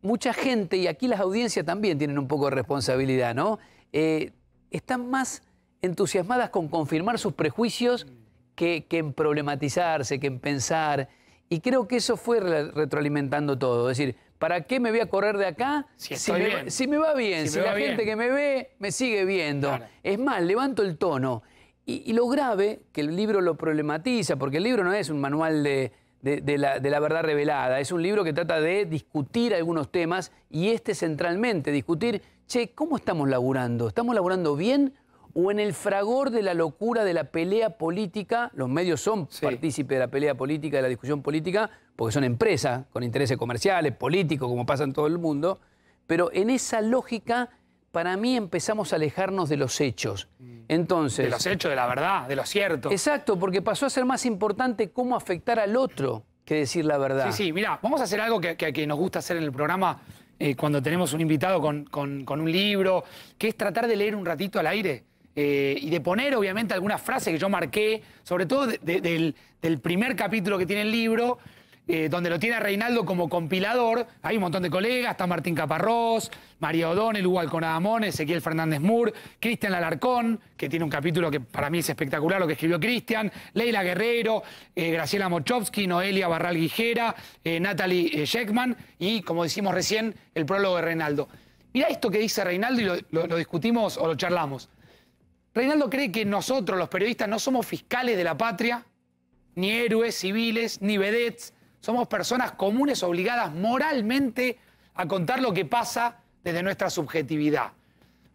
D: mucha gente, y aquí las audiencias también tienen un poco de responsabilidad, ¿no? Eh, están más entusiasmadas con confirmar sus prejuicios que, en problematizarse, que en pensar. Y creo que eso fue retroalimentando todo. Es decir, ¿para qué me voy a correr de acá si, me, va bien? Si, la gente que me ve me sigue viendo. Es más, levanto el tono. Y, lo grave, que el libro lo problematiza, porque el libro no es un manual de, la, de la verdad revelada, es un libro que trata de discutir algunos temas y este centralmente, discutir che, ¿cómo estamos laburando? ¿Estamos laburando bien o en el fragor de la locura de la pelea política, los medios son partícipes de la pelea política, de la discusión política, porque son empresas con intereses comerciales, políticos, como pasa en todo el mundo, pero en esa lógica, para mí empezamos a alejarnos de los hechos. Mm. Entonces, de los hechos, de la verdad, de lo cierto. Exacto, porque pasó a ser más importante cómo afectar al otro que decir la verdad. Sí,
A: sí, mira, vamos a hacer algo que nos gusta hacer en el programa eh, cuando tenemos un invitado con, un libro, que es tratar de leer un ratito al aire eh, y de poner, obviamente, algunas frases que yo marqué, sobre todo del primer capítulo que tiene el libro, eh, donde lo tiene Reinaldo como compilador. Hay un montón de colegas, está Martín Caparrós, María O'Donnell, Hugo con Adamón Ezequiel Fernández Mur, Cristian Alarcón, que tiene un capítulo que para mí es espectacular, lo que escribió Cristian, Leila Guerrero, eh, Graciela Mochovsky, Noelia Barral Guijera, eh, Natalie Sheckman y, como decimos recién, el prólogo de Reinaldo. Mira esto que dice Reinaldo y lo, discutimos o lo charlamos. Reinaldo cree que nosotros, los periodistas, no somos fiscales de la patria, ni héroes civiles, ni vedettes, somos personas comunes obligadas moralmente a contar lo que pasa desde nuestra subjetividad.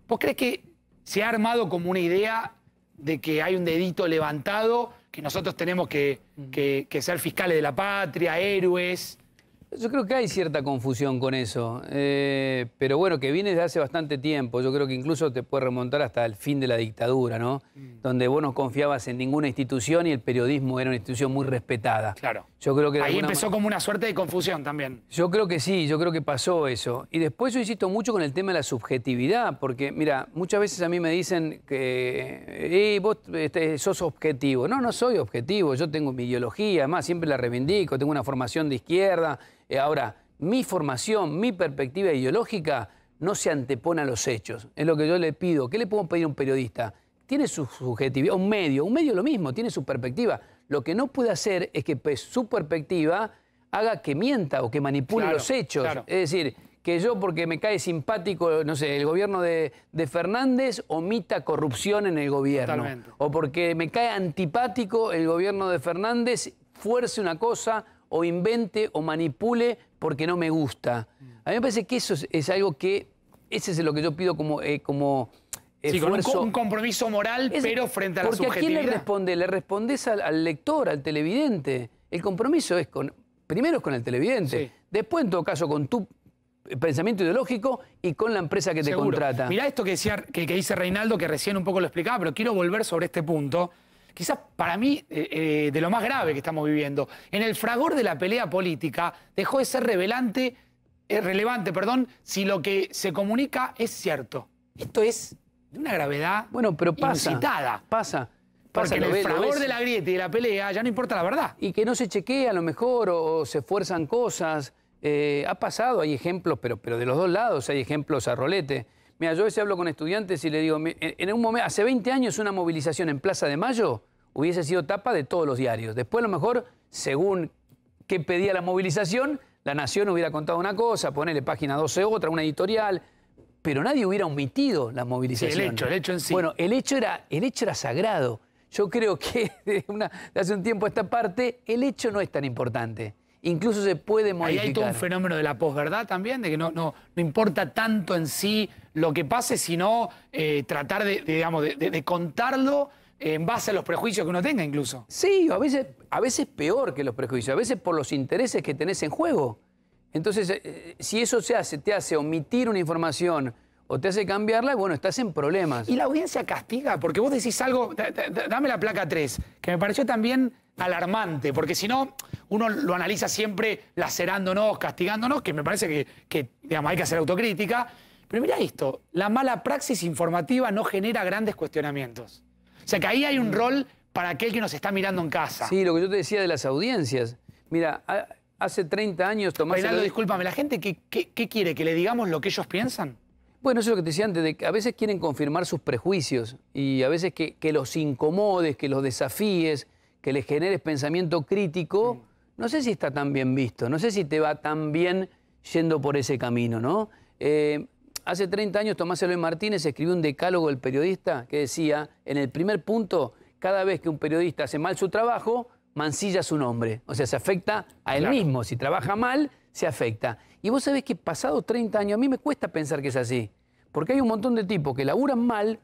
A: ¿Vos crees que se ha armado como una idea de que hay un dedito levantado, que nosotros tenemos que, mm. que ser fiscales de la patria, héroes?
D: Yo creo que hay cierta confusión con eso, eh, pero bueno, que viene desde hace bastante tiempo, yo creo que incluso te puede remontar hasta el fin de la dictadura, ¿no? Mm. Donde vos no confiabas en ninguna institución y el periodismo era una institución muy respetada. Claro. Yo creo que Ahí empezó
A: como una suerte de confusión
D: también. Yo creo que sí, yo creo que pasó eso. Y después yo insisto mucho con el tema de la subjetividad, porque mira, muchas veces a mí me dicen que hey, vos este, sos objetivo. No, no soy objetivo, yo tengo mi ideología, además siempre la reivindico, tengo una formación de izquierda eh, ahora, mi formación, mi perspectiva ideológica no se antepone a los hechos. Es lo que yo le pido. ¿Qué le puedo pedir a un periodista? Tiene su subjetividad, un medio, un medio lo mismo, tiene su perspectiva. Lo que no puede hacer es que pues, su perspectiva haga que mienta o que manipule los hechos. Es decir, que yo porque me cae simpático, no sé, el gobierno de, Fernández omita corrupción en el gobierno. O porque me cae antipático el gobierno de Fernández, fuerce una cosa o invente o manipule porque no me gusta. A mí me parece que eso es, algo que, ese es lo que yo pido como... Eh, como Sí, un,
A: compromiso moral, pero frente a la subjetividad. Porque ¿a quién le responde? Le
D: respondes al, lector, al televidente. El compromiso es con... Primero es con el televidente.
A: Después, en todo caso, con tu pensamiento ideológico y con la empresa que te contrata. Mirá esto que, decía, que dice Reinaldo, que recién un poco lo explicaba, pero quiero volver sobre este punto quizás para mí eh, eh, de lo más grave que estamos viviendo. En el fragor de la pelea política dejó de ser eh, relevante perdón, si lo que se comunica es cierto. Esto es de una gravedad bueno, pero pasa, Pasa. Porque en el fragor
D: de la grieta y de la pelea ya no importa la verdad. Y que no se chequea a lo mejor o, se fuerzan cosas. ha pasado, hay ejemplos, pero, pero de los dos lados hay ejemplos a rolete. Mira, yo a veces hablo con estudiantes y le digo, en un momento, hace 20 años una movilización en Plaza de Mayo hubiese sido tapa de todos los diarios. Después, a lo mejor, según qué pedía la movilización, la Nación hubiera contado una cosa, ponerle página 12 otra, una editorial, pero nadie hubiera omitido la movilización. el hecho, el hecho en sí. Bueno, el hecho era, el hecho era sagrado. Yo creo que de, hace un tiempo a esta parte, el hecho no es tan importante incluso se puede modificar. Ahí hay todo un
A: fenómeno de la posverdad también, de que no, no importa tanto en sí lo que pase, sino eh, tratar de, contarlo en base a los prejuicios que uno tenga incluso. Sí, a veces, a veces peor que los prejuicios, a veces por los intereses que tenés en juego.
D: Entonces, eh, eh, si eso se hace, te hace omitir una información o te hace cambiarla,
A: bueno, estás en problemas. Y la audiencia castiga, porque vos decís algo, dame la placa 3, que me pareció también alarmante, porque si no, uno lo analiza siempre lacerándonos, castigándonos, que me parece que, que hay que hacer autocrítica, pero mira esto, la mala praxis informativa no genera grandes cuestionamientos. O sea que ahí hay un mm. rol para aquel que nos está mirando en casa. Sí, lo
D: que yo te decía de las audiencias.
A: Mira, hace 30 años Tomás... Reinaldo, discúlpame, ¿la gente qué, quiere? ¿Que le digamos lo que ellos piensan? Bueno, eso es lo que te decía antes, de
D: que a veces quieren confirmar sus prejuicios y a veces que, que los incomodes, que los desafíes, que les generes pensamiento crítico, mm. no sé si está tan bien visto, no sé si te va tan bien yendo por ese camino, ¿no? Eh, Hace 30 años Tomás Eloy Martínez escribió un decálogo del periodista que decía, en el primer punto, cada vez que un periodista hace mal su trabajo, mancilla su nombre. O sea, se afecta a él mismo. Si trabaja mal, se afecta. Y vos sabés que pasado 30 años, a mí me cuesta pensar que es así. Porque hay un montón de tipos que laburan mal,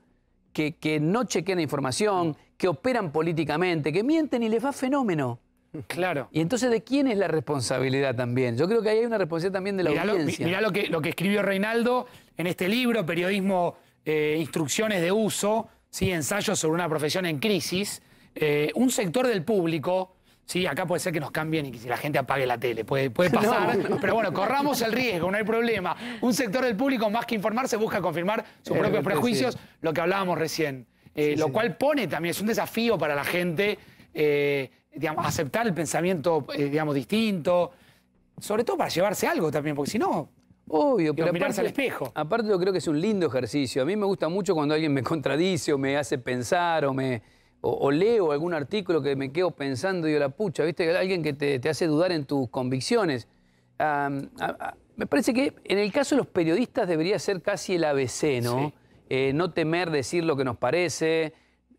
D: que, que no chequean información, que operan políticamente, que mienten y les va fenómeno. Claro. Y entonces, ¿de quién es la responsabilidad también? Yo creo que ahí hay una responsabilidad también de la audiencia. Lo,
A: mirá lo que, escribió Reinaldo en este libro, Periodismo, eh, Instrucciones de Uso, ¿sí? Ensayos sobre una profesión en crisis. Eh, un sector del público, ¿sí? acá puede ser que nos cambien y que la gente apague la tele, puede, puede pasar, pero bueno, corramos el riesgo, no hay problema. Un sector del público, más que informarse, busca confirmar sus propios prejuicios, lo que hablábamos recién. Eh, lo cual pone también, es un desafío para la gente aceptar el pensamiento, eh, digamos, distinto, sobre todo para llevarse algo también, porque si no, Obvio, pero mirarse al espejo. Aparte yo creo que es un lindo ejercicio.
D: A mí me gusta mucho cuando alguien me contradice o me hace pensar o me o, leo algún artículo que me quedo pensando y yo la pucha, ¿viste? Alguien que te, hace dudar en tus convicciones. me parece que en el caso de los periodistas debería ser casi el ABC, ¿no? Eh, no temer decir lo que nos parece,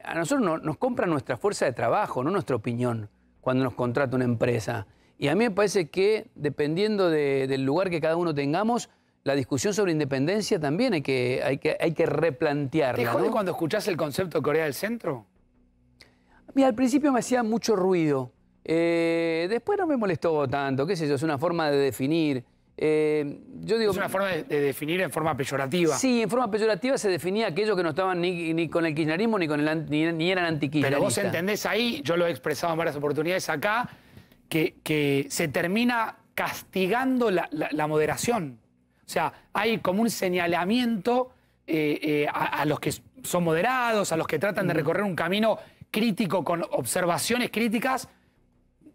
D: a nosotros nos compra nuestra fuerza de trabajo, no nuestra opinión, cuando nos contrata una empresa. Y a mí me parece que, dependiendo del lugar que cada uno tengamos, la discusión sobre independencia también hay que, hay
A: que, replantearla. ¿Te cuando escuchás el concepto Corea del Centro? Mira, al
D: principio me hacía mucho ruido. Eh, después no me molestó tanto, qué sé yo, es una forma de
A: definir. Eh, es una forma de, definir en forma peyorativa. Sí,
D: en forma peyorativa se definía aquellos que no estaban ni, con el kirchnerismo ni, con el, ni, eran antiquistas. Pero vos entendés ahí,
A: yo lo he expresado en varias oportunidades acá, que, que se termina castigando la, moderación. O sea, hay como un señalamiento eh, eh, a, los que son moderados, a los que tratan de recorrer un camino crítico con observaciones críticas,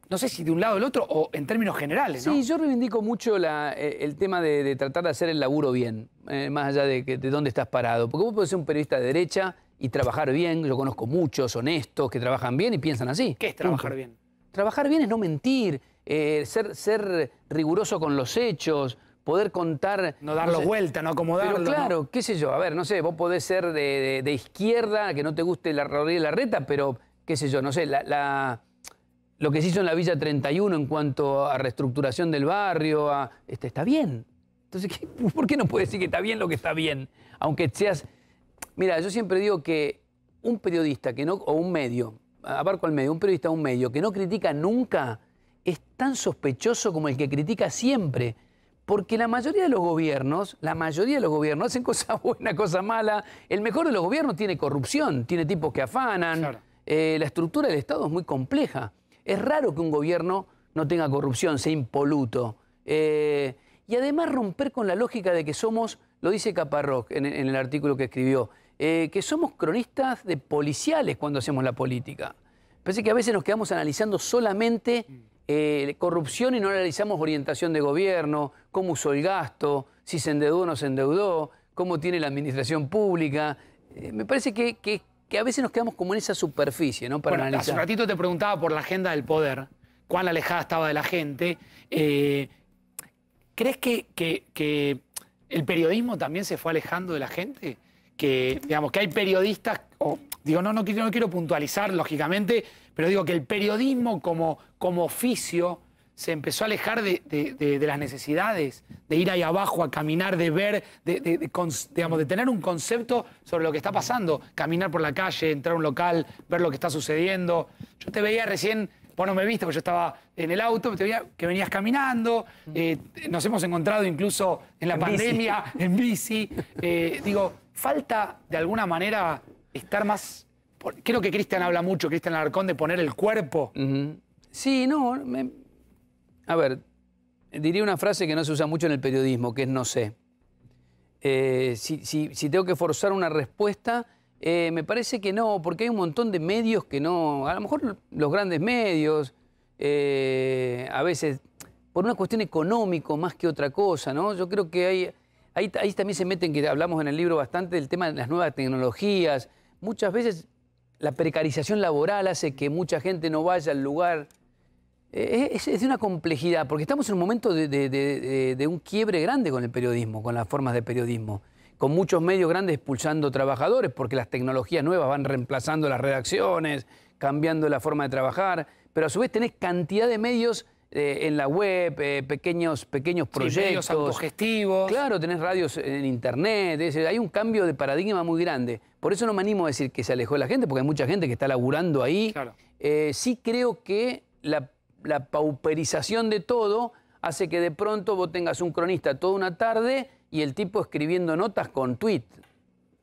A: no sé si de un lado o del otro, o en términos generales. ¿no? Sí, yo reivindico
D: mucho eh, el tema de, tratar de hacer el laburo bien, eh, más allá de, dónde estás parado. Porque vos podés ser un periodista de derecha y trabajar bien, yo conozco muchos honestos que trabajan bien y piensan así. ¿Qué es trabajar bien? Trabajar bien es no mentir, eh, ser, ser riguroso con los hechos, poder contar... No darlo vuelta,
A: no acomodarlo. claro,
D: qué sé yo, a ver, no sé, vos podés ser de, izquierda, que no te guste la la reta pero qué sé yo, no sé, la lo que se hizo en la Villa 31 en cuanto a reestructuración del barrio, a, este, está bien. Entonces, ¿por qué no puede decir que está bien lo que está bien? Aunque seas... Mira, yo siempre digo que un periodista que no, o un medio, abarco al medio, un periodista o un medio que no critica nunca es tan sospechoso como el que critica siempre. Porque la mayoría de los gobiernos, la mayoría de los gobiernos hacen cosas buenas, cosas malas. El mejor de los gobiernos tiene corrupción, tiene tipos que afanan. Eh, la estructura del Estado es muy compleja. Es raro que un gobierno no tenga corrupción, sea impoluto. Eh, y además romper con la lógica de que somos, lo dice Caparroc en, el artículo que escribió, eh, que somos cronistas de policiales cuando hacemos la política. Parece que a veces nos quedamos analizando solamente eh, corrupción y no analizamos orientación de gobierno, cómo usó el gasto, si se endeudó o no se endeudó, cómo tiene la administración pública. me parece que, que que a veces nos quedamos como en esa superficie, ¿no? Para Hace un ratito
A: te preguntaba por la agenda del poder, cuán alejada estaba de la gente. Eh, ¿Crees que, el periodismo también se fue alejando de la gente? Que, digamos, que hay periodistas, o, digo, no, no, no quiero puntualizar, lógicamente, pero digo que el periodismo como, como oficio se empezó a alejar de, las necesidades, de ir ahí abajo, a caminar, de ver, digamos, de tener un concepto sobre lo que está pasando. Caminar por la calle, entrar a un local, ver lo que está sucediendo. Yo te veía recién bueno, me viste, porque yo estaba en el auto, te veía que venías caminando, eh, nos hemos encontrado incluso en la pandemia, en bici. Eh, digo, falta de alguna manera estar más. Creo que Cristian habla mucho, Cristian Alarcón, de poner el cuerpo. Sí, no, me, a ver, diría una
D: frase que no se usa mucho en el periodismo, que es no sé. Eh, si, tengo que forzar una respuesta, eh, me parece que no, porque hay un montón de medios que no, a lo mejor los grandes medios, eh, a veces por una cuestión económica más que otra cosa, ¿no? Yo creo que hay, ahí, ahí también se meten, que hablamos en el libro bastante, del tema de las nuevas tecnologías. Muchas veces la precarización laboral hace que mucha gente no vaya al lugar eh, es, de una complejidad, porque estamos en un momento de, un quiebre grande con el periodismo, con las formas de periodismo, con muchos medios grandes expulsando trabajadores, porque las tecnologías nuevas van reemplazando las redacciones, cambiando la forma de trabajar, pero a su vez tenés cantidad de medios eh, en la web, eh, pequeños, pequeños proyectos. Sí, medios autogestivos. Claro, tenés radios en internet, hay un cambio de paradigma muy grande. Por eso no me animo a decir que se alejó la gente, porque hay mucha gente que está laburando ahí. sí creo que la la pauperización de todo hace que de pronto vos tengas un cronista toda una tarde y el tipo escribiendo notas con tweet.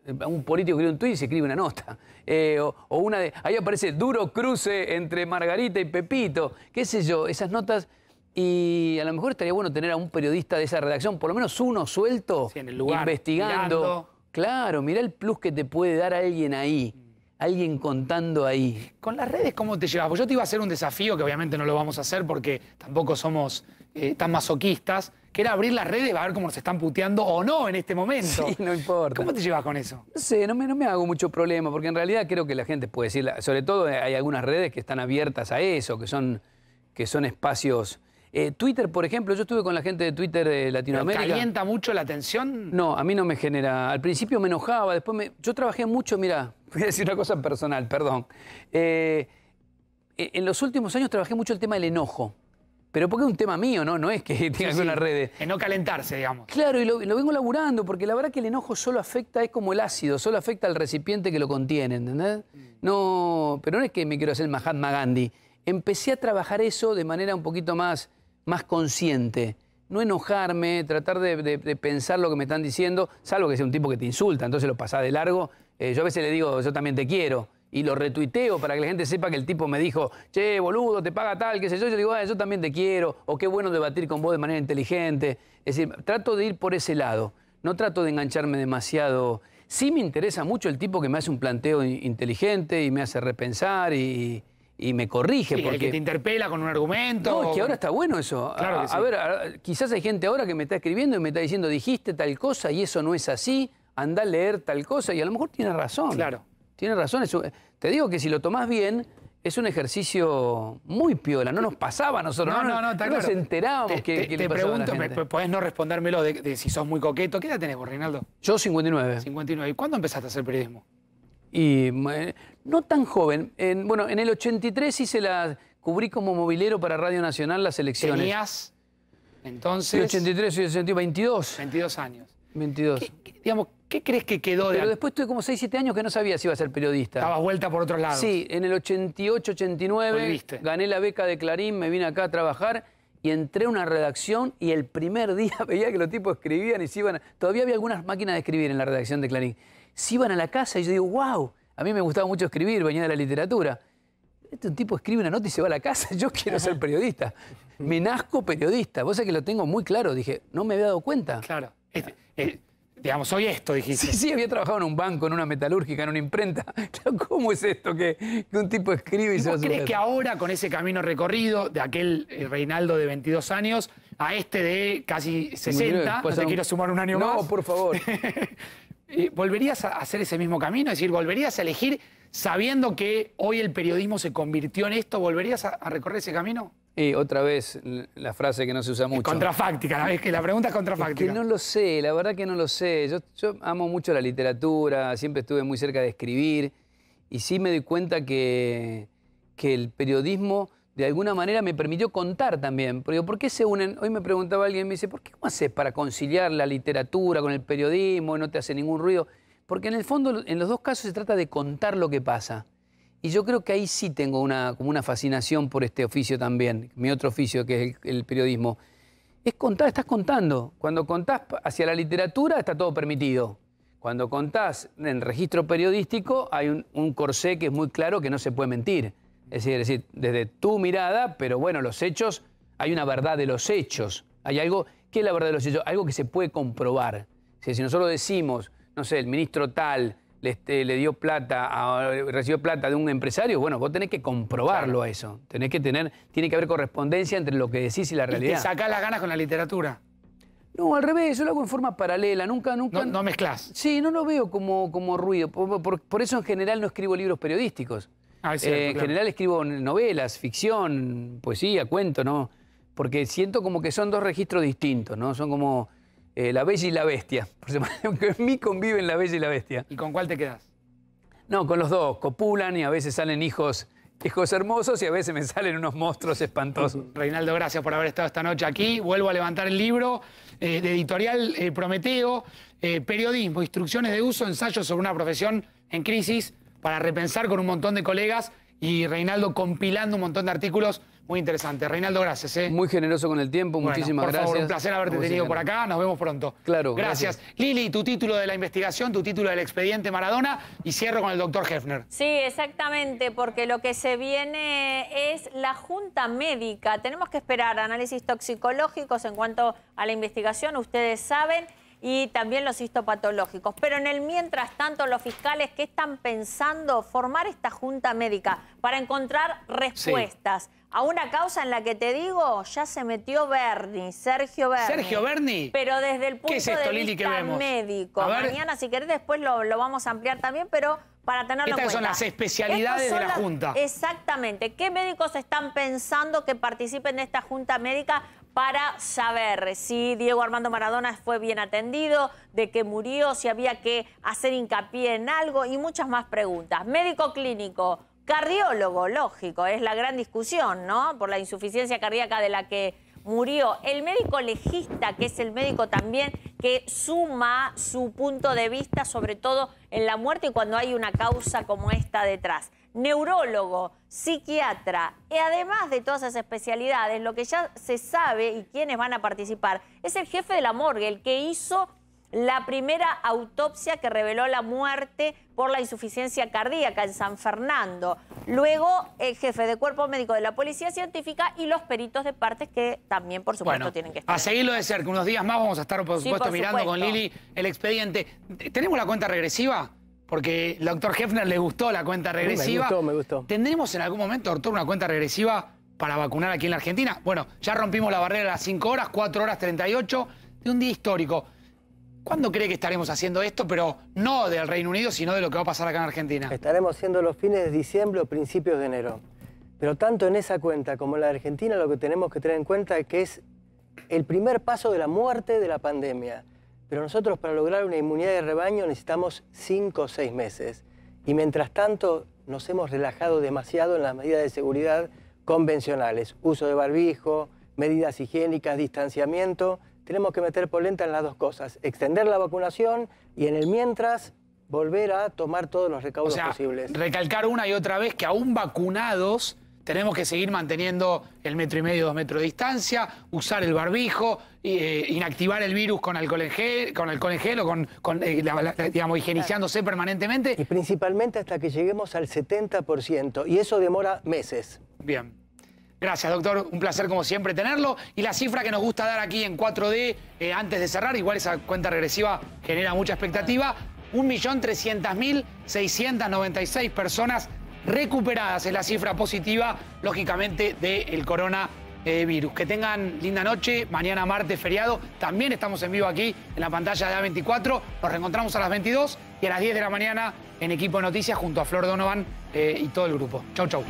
D: Eh, un político escribe un tweet y se escribe una nota. Eh, o, una de. Ahí aparece duro cruce entre Margarita y Pepito. Qué sé yo, esas notas. Y a lo mejor estaría bueno tener a un periodista de esa redacción, por lo menos uno suelto, investigando. Claro, mirá
A: el plus que te puede dar alguien ahí alguien contando ahí. Con las redes, ¿cómo te llevas? Pues yo te iba a hacer un desafío, que obviamente no lo vamos a hacer porque tampoco somos eh, tan masoquistas, que era abrir las redes, a ver cómo nos están puteando o no en este momento. Sí, no importa. ¿Cómo te llevas con eso?
D: Sí, no me, hago mucho problema, porque en realidad creo que la gente puede decir, sobre todo hay algunas redes que están abiertas a eso, que son, que son espacios... Eh, Twitter, por ejemplo, yo estuve con la gente de Twitter de Latinoamérica. ¿Calienta
A: mucho la atención?
D: No, a mí no me genera. Al principio me enojaba, después me... Yo trabajé mucho, mira, voy a decir una cosa personal, perdón. Eh, en los últimos años trabajé mucho el tema del enojo. Pero porque es un tema mío, ¿no? No es que tenga sí, ver una
A: red. En no calentarse, digamos. Claro, y lo,
D: vengo laburando, porque la verdad que el enojo solo afecta, es como el ácido, solo afecta al recipiente que lo contiene, ¿entendés? Mm. No, pero no es que me quiero hacer Mahatma Gandhi. Empecé a trabajar eso de manera un poquito más, más consciente. No enojarme, tratar de, de pensar lo que me están diciendo, salvo que sea un tipo que te insulta, entonces lo pasás de largo, eh, yo a veces le digo, yo también te quiero. Y lo retuiteo para que la gente sepa que el tipo me dijo, che, boludo, te paga tal, qué sé yo. Yo digo, ah, yo también te quiero. O qué bueno debatir con vos de manera inteligente. Es decir, trato de ir por ese lado. No trato de engancharme demasiado. Sí me interesa mucho el tipo que me hace un planteo inteligente y me hace repensar y, me corrige. porque... que te
A: interpela con un
D: argumento. No, es que ahora está bueno eso. Claro a, que sí. a
A: ver, quizás
D: hay gente ahora que me está escribiendo y me está diciendo, dijiste tal cosa y eso no es así anda a leer tal cosa y a lo mejor tiene razón. Claro. Tiene razón. te digo que si lo tomás bien, es un ejercicio muy piola. No nos pasaba a nosotros. No, no, no, nos enterábamos que, te, le te
A: podés no respondérmelo de, si sos muy coqueto. ¿Qué edad tenés vos, Reinaldo? Yo 59. 59. ¿Y cuándo empezaste a hacer periodismo? Y eh, no tan joven. bueno, en el 83
D: hice la. cubrí como movilero para Radio Nacional las elecciones. Tenías entonces. El 83 y 22. 22 años. 22 digamos, ¿qué crees que quedó de.? Pero después tuve como 6, 7 años que no sabía si iba a ser periodista. Estabas vuelta por otro lado. Sí, en el 88, 89. Gané la beca de Clarín, me vine acá a trabajar y entré a una redacción y el primer día veía que los tipos escribían y se iban. Todavía había algunas máquinas de escribir en la redacción de Clarín. Se iban a la casa y yo digo, wow, a mí me gustaba mucho escribir, venía de la literatura. Este tipo escribe una nota y se va a la casa, yo quiero ser periodista. Me nazco periodista. Vos sabés que lo tengo muy claro, dije, no me había dado cuenta. Claro. Este, eh,
A: digamos, soy esto, dijiste. Sí, sí, había trabajado en
D: un banco, en una metalúrgica, en una imprenta. ¿Cómo es esto que, un tipo escribe y, se crees que
A: ahora, con ese camino recorrido de aquel eh, Reinaldo de 22 años a este de casi 60, no te quiero sumar un año más? No, por favor. ¿Volverías a hacer ese mismo camino? Es decir, ¿volverías a elegir sabiendo que hoy el periodismo se convirtió en esto? ¿Volverías a recorrer ese camino?
D: Y otra vez, la frase que no se usa mucho. contrafáctica,
A: la, que la pregunta es contrafáctica. que no
D: lo sé, la verdad que no lo sé. Yo, amo mucho la literatura, siempre estuve muy cerca de escribir y sí me doy cuenta que, que el periodismo de alguna manera me permitió contar también. Porque ¿por qué se unen? Hoy me preguntaba alguien, me dice, ¿por qué cómo haces para conciliar la literatura con el periodismo? No te hace ningún ruido. Porque en el fondo, en los dos casos se trata de contar lo que pasa. Y yo creo que ahí sí tengo una, como una fascinación por este oficio también, mi otro oficio que es el, periodismo. Es contar, estás contando. Cuando contás hacia la literatura está todo permitido. Cuando contás en registro periodístico hay un, corsé que es muy claro que no se puede mentir. Es decir, decir, desde tu mirada, pero bueno, los hechos, hay una verdad de los hechos. Hay algo, que es la verdad de los hechos? Algo que se puede comprobar. si nosotros decimos, no sé, el ministro tal, este, le, dio plata, recibió plata de un empresario, bueno, vos tenés que comprobarlo a eso. Tenés que tener, tiene que haber correspondencia entre lo que decís y la realidad. Y te sacás las
A: ganas con la literatura.
D: No, al revés, yo lo hago en forma paralela, nunca, nunca. No, mezclas. Sí, no lo veo como, como ruido. Por, eso en general no escribo libros periodísticos. Ah, eh, en general escribo novelas, ficción, poesía, cuento, ¿no? Porque siento como que son dos registros distintos, ¿no? Son como eh, la Bella y la Bestia. Por en mí conviven La Bella y la Bestia. ¿Y con cuál te quedas? No, con los dos. Copulan y a veces salen hijos, hijos hermosos
A: y a veces me salen unos monstruos espantosos. Reinaldo, gracias por haber estado esta noche aquí. Vuelvo a levantar el libro eh, de editorial eh, Prometeo, periodismo, instrucciones de uso, ensayos sobre una profesión en crisis para repensar con un montón de colegas y Reinaldo compilando un montón de artículos muy interesantes. Reinaldo, gracias. ¿eh? Muy generoso con el tiempo, muchísimas muchísimas por gracias. Favor, un placer haberte tenido por acá, nos vemos pronto. Claro. Gracias. gracias. Lili, tu título de la investigación, tu título del expediente Maradona y cierro con el doctor Hefner.
E: Sí, exactamente, porque lo que se viene es la junta médica. Tenemos que esperar análisis toxicológicos en cuanto a la investigación, ustedes saben y también los histopatológicos. Pero en el mientras tanto, los fiscales, que están pensando? Formar esta junta médica para encontrar respuestas. a una causa en la que te digo, ya se metió Berni, Sergio Berni. Sergio Berni. Pero desde el punto de vista médico. Mañana, si querés, después lo, vamos a ampliar también, pero para tenerlo Estas en cuenta. son las especialidades de la Junta. Exactamente. ¿Qué médicos están pensando que participen de esta Junta Médica para saber si Diego Armando Maradona fue bien atendido, de que murió, si había que hacer hincapié en algo y muchas más preguntas. Médico clínico, cardiólogo, lógico, es la gran discusión, ¿no? Por la insuficiencia cardíaca de la que murió. El médico legista, que es el médico también que suma su punto de vista, sobre todo en la muerte y cuando hay una causa como esta detrás neurólogo, psiquiatra, y además de todas esas especialidades, lo que ya se sabe y quienes van a participar es el jefe de la morgue, el que hizo la primera autopsia que reveló la muerte por la insuficiencia cardíaca en San Fernando. Luego, el jefe de cuerpo médico de la Policía Científica y los peritos de partes que también, por supuesto, tienen que
A: estar. A seguirlo de cerca. Unos días más vamos a estar, por supuesto, mirando con Lili el expediente. ¿Tenemos la cuenta regresiva? porque el doctor Hefner le gustó la cuenta regresiva. me gustó, me gustó. ¿Tendremos en algún momento, doctor, una cuenta regresiva para vacunar aquí en la Argentina? Bueno, ya rompimos la barrera de las 5 horas, 4 horas 38, de un día histórico. ¿Cuándo cree que estaremos haciendo esto, pero no del Reino Unido, sino de lo que va a pasar acá en Argentina?
B: Estaremos haciendo los fines de diciembre o principios de enero. Pero tanto en esa cuenta como en la de Argentina lo que tenemos que tener en cuenta es que es el primer paso de la muerte de la pandemia. Pero nosotros para lograr una inmunidad de rebaño necesitamos cinco o seis meses. Y mientras tanto nos hemos relajado demasiado en las medidas de seguridad convencionales. Uso de barbijo, medidas higiénicas, distanciamiento. Tenemos que meter polenta en las dos cosas. Extender la vacunación y en el mientras volver a tomar todos los recaudos posibles.
A: Recalcar una y otra vez que aún vacunados tenemos que seguir manteniendo el metro y medio, dos metros de distancia, usar el barbijo, eh, inactivar el virus con alcohol en gel, con en o con, eh, digamos, higienizándose permanentemente. Y
B: principalmente hasta que lleguemos al 70%, y eso demora meses.
A: Bien. Gracias, doctor. Un placer, como siempre, tenerlo. Y la cifra que nos gusta dar aquí en 4D, eh, antes de cerrar, igual esa cuenta regresiva genera mucha expectativa, 1.300.696 personas recuperadas es la cifra positiva, lógicamente, del de corona eh, virus. Que tengan linda noche. Mañana martes feriado. También estamos en vivo aquí en la pantalla de A24. Nos reencontramos a las 22 y a las 10 de la mañana en Equipo Noticias junto a Flor Donovan eh, y todo el grupo. Chau, chau.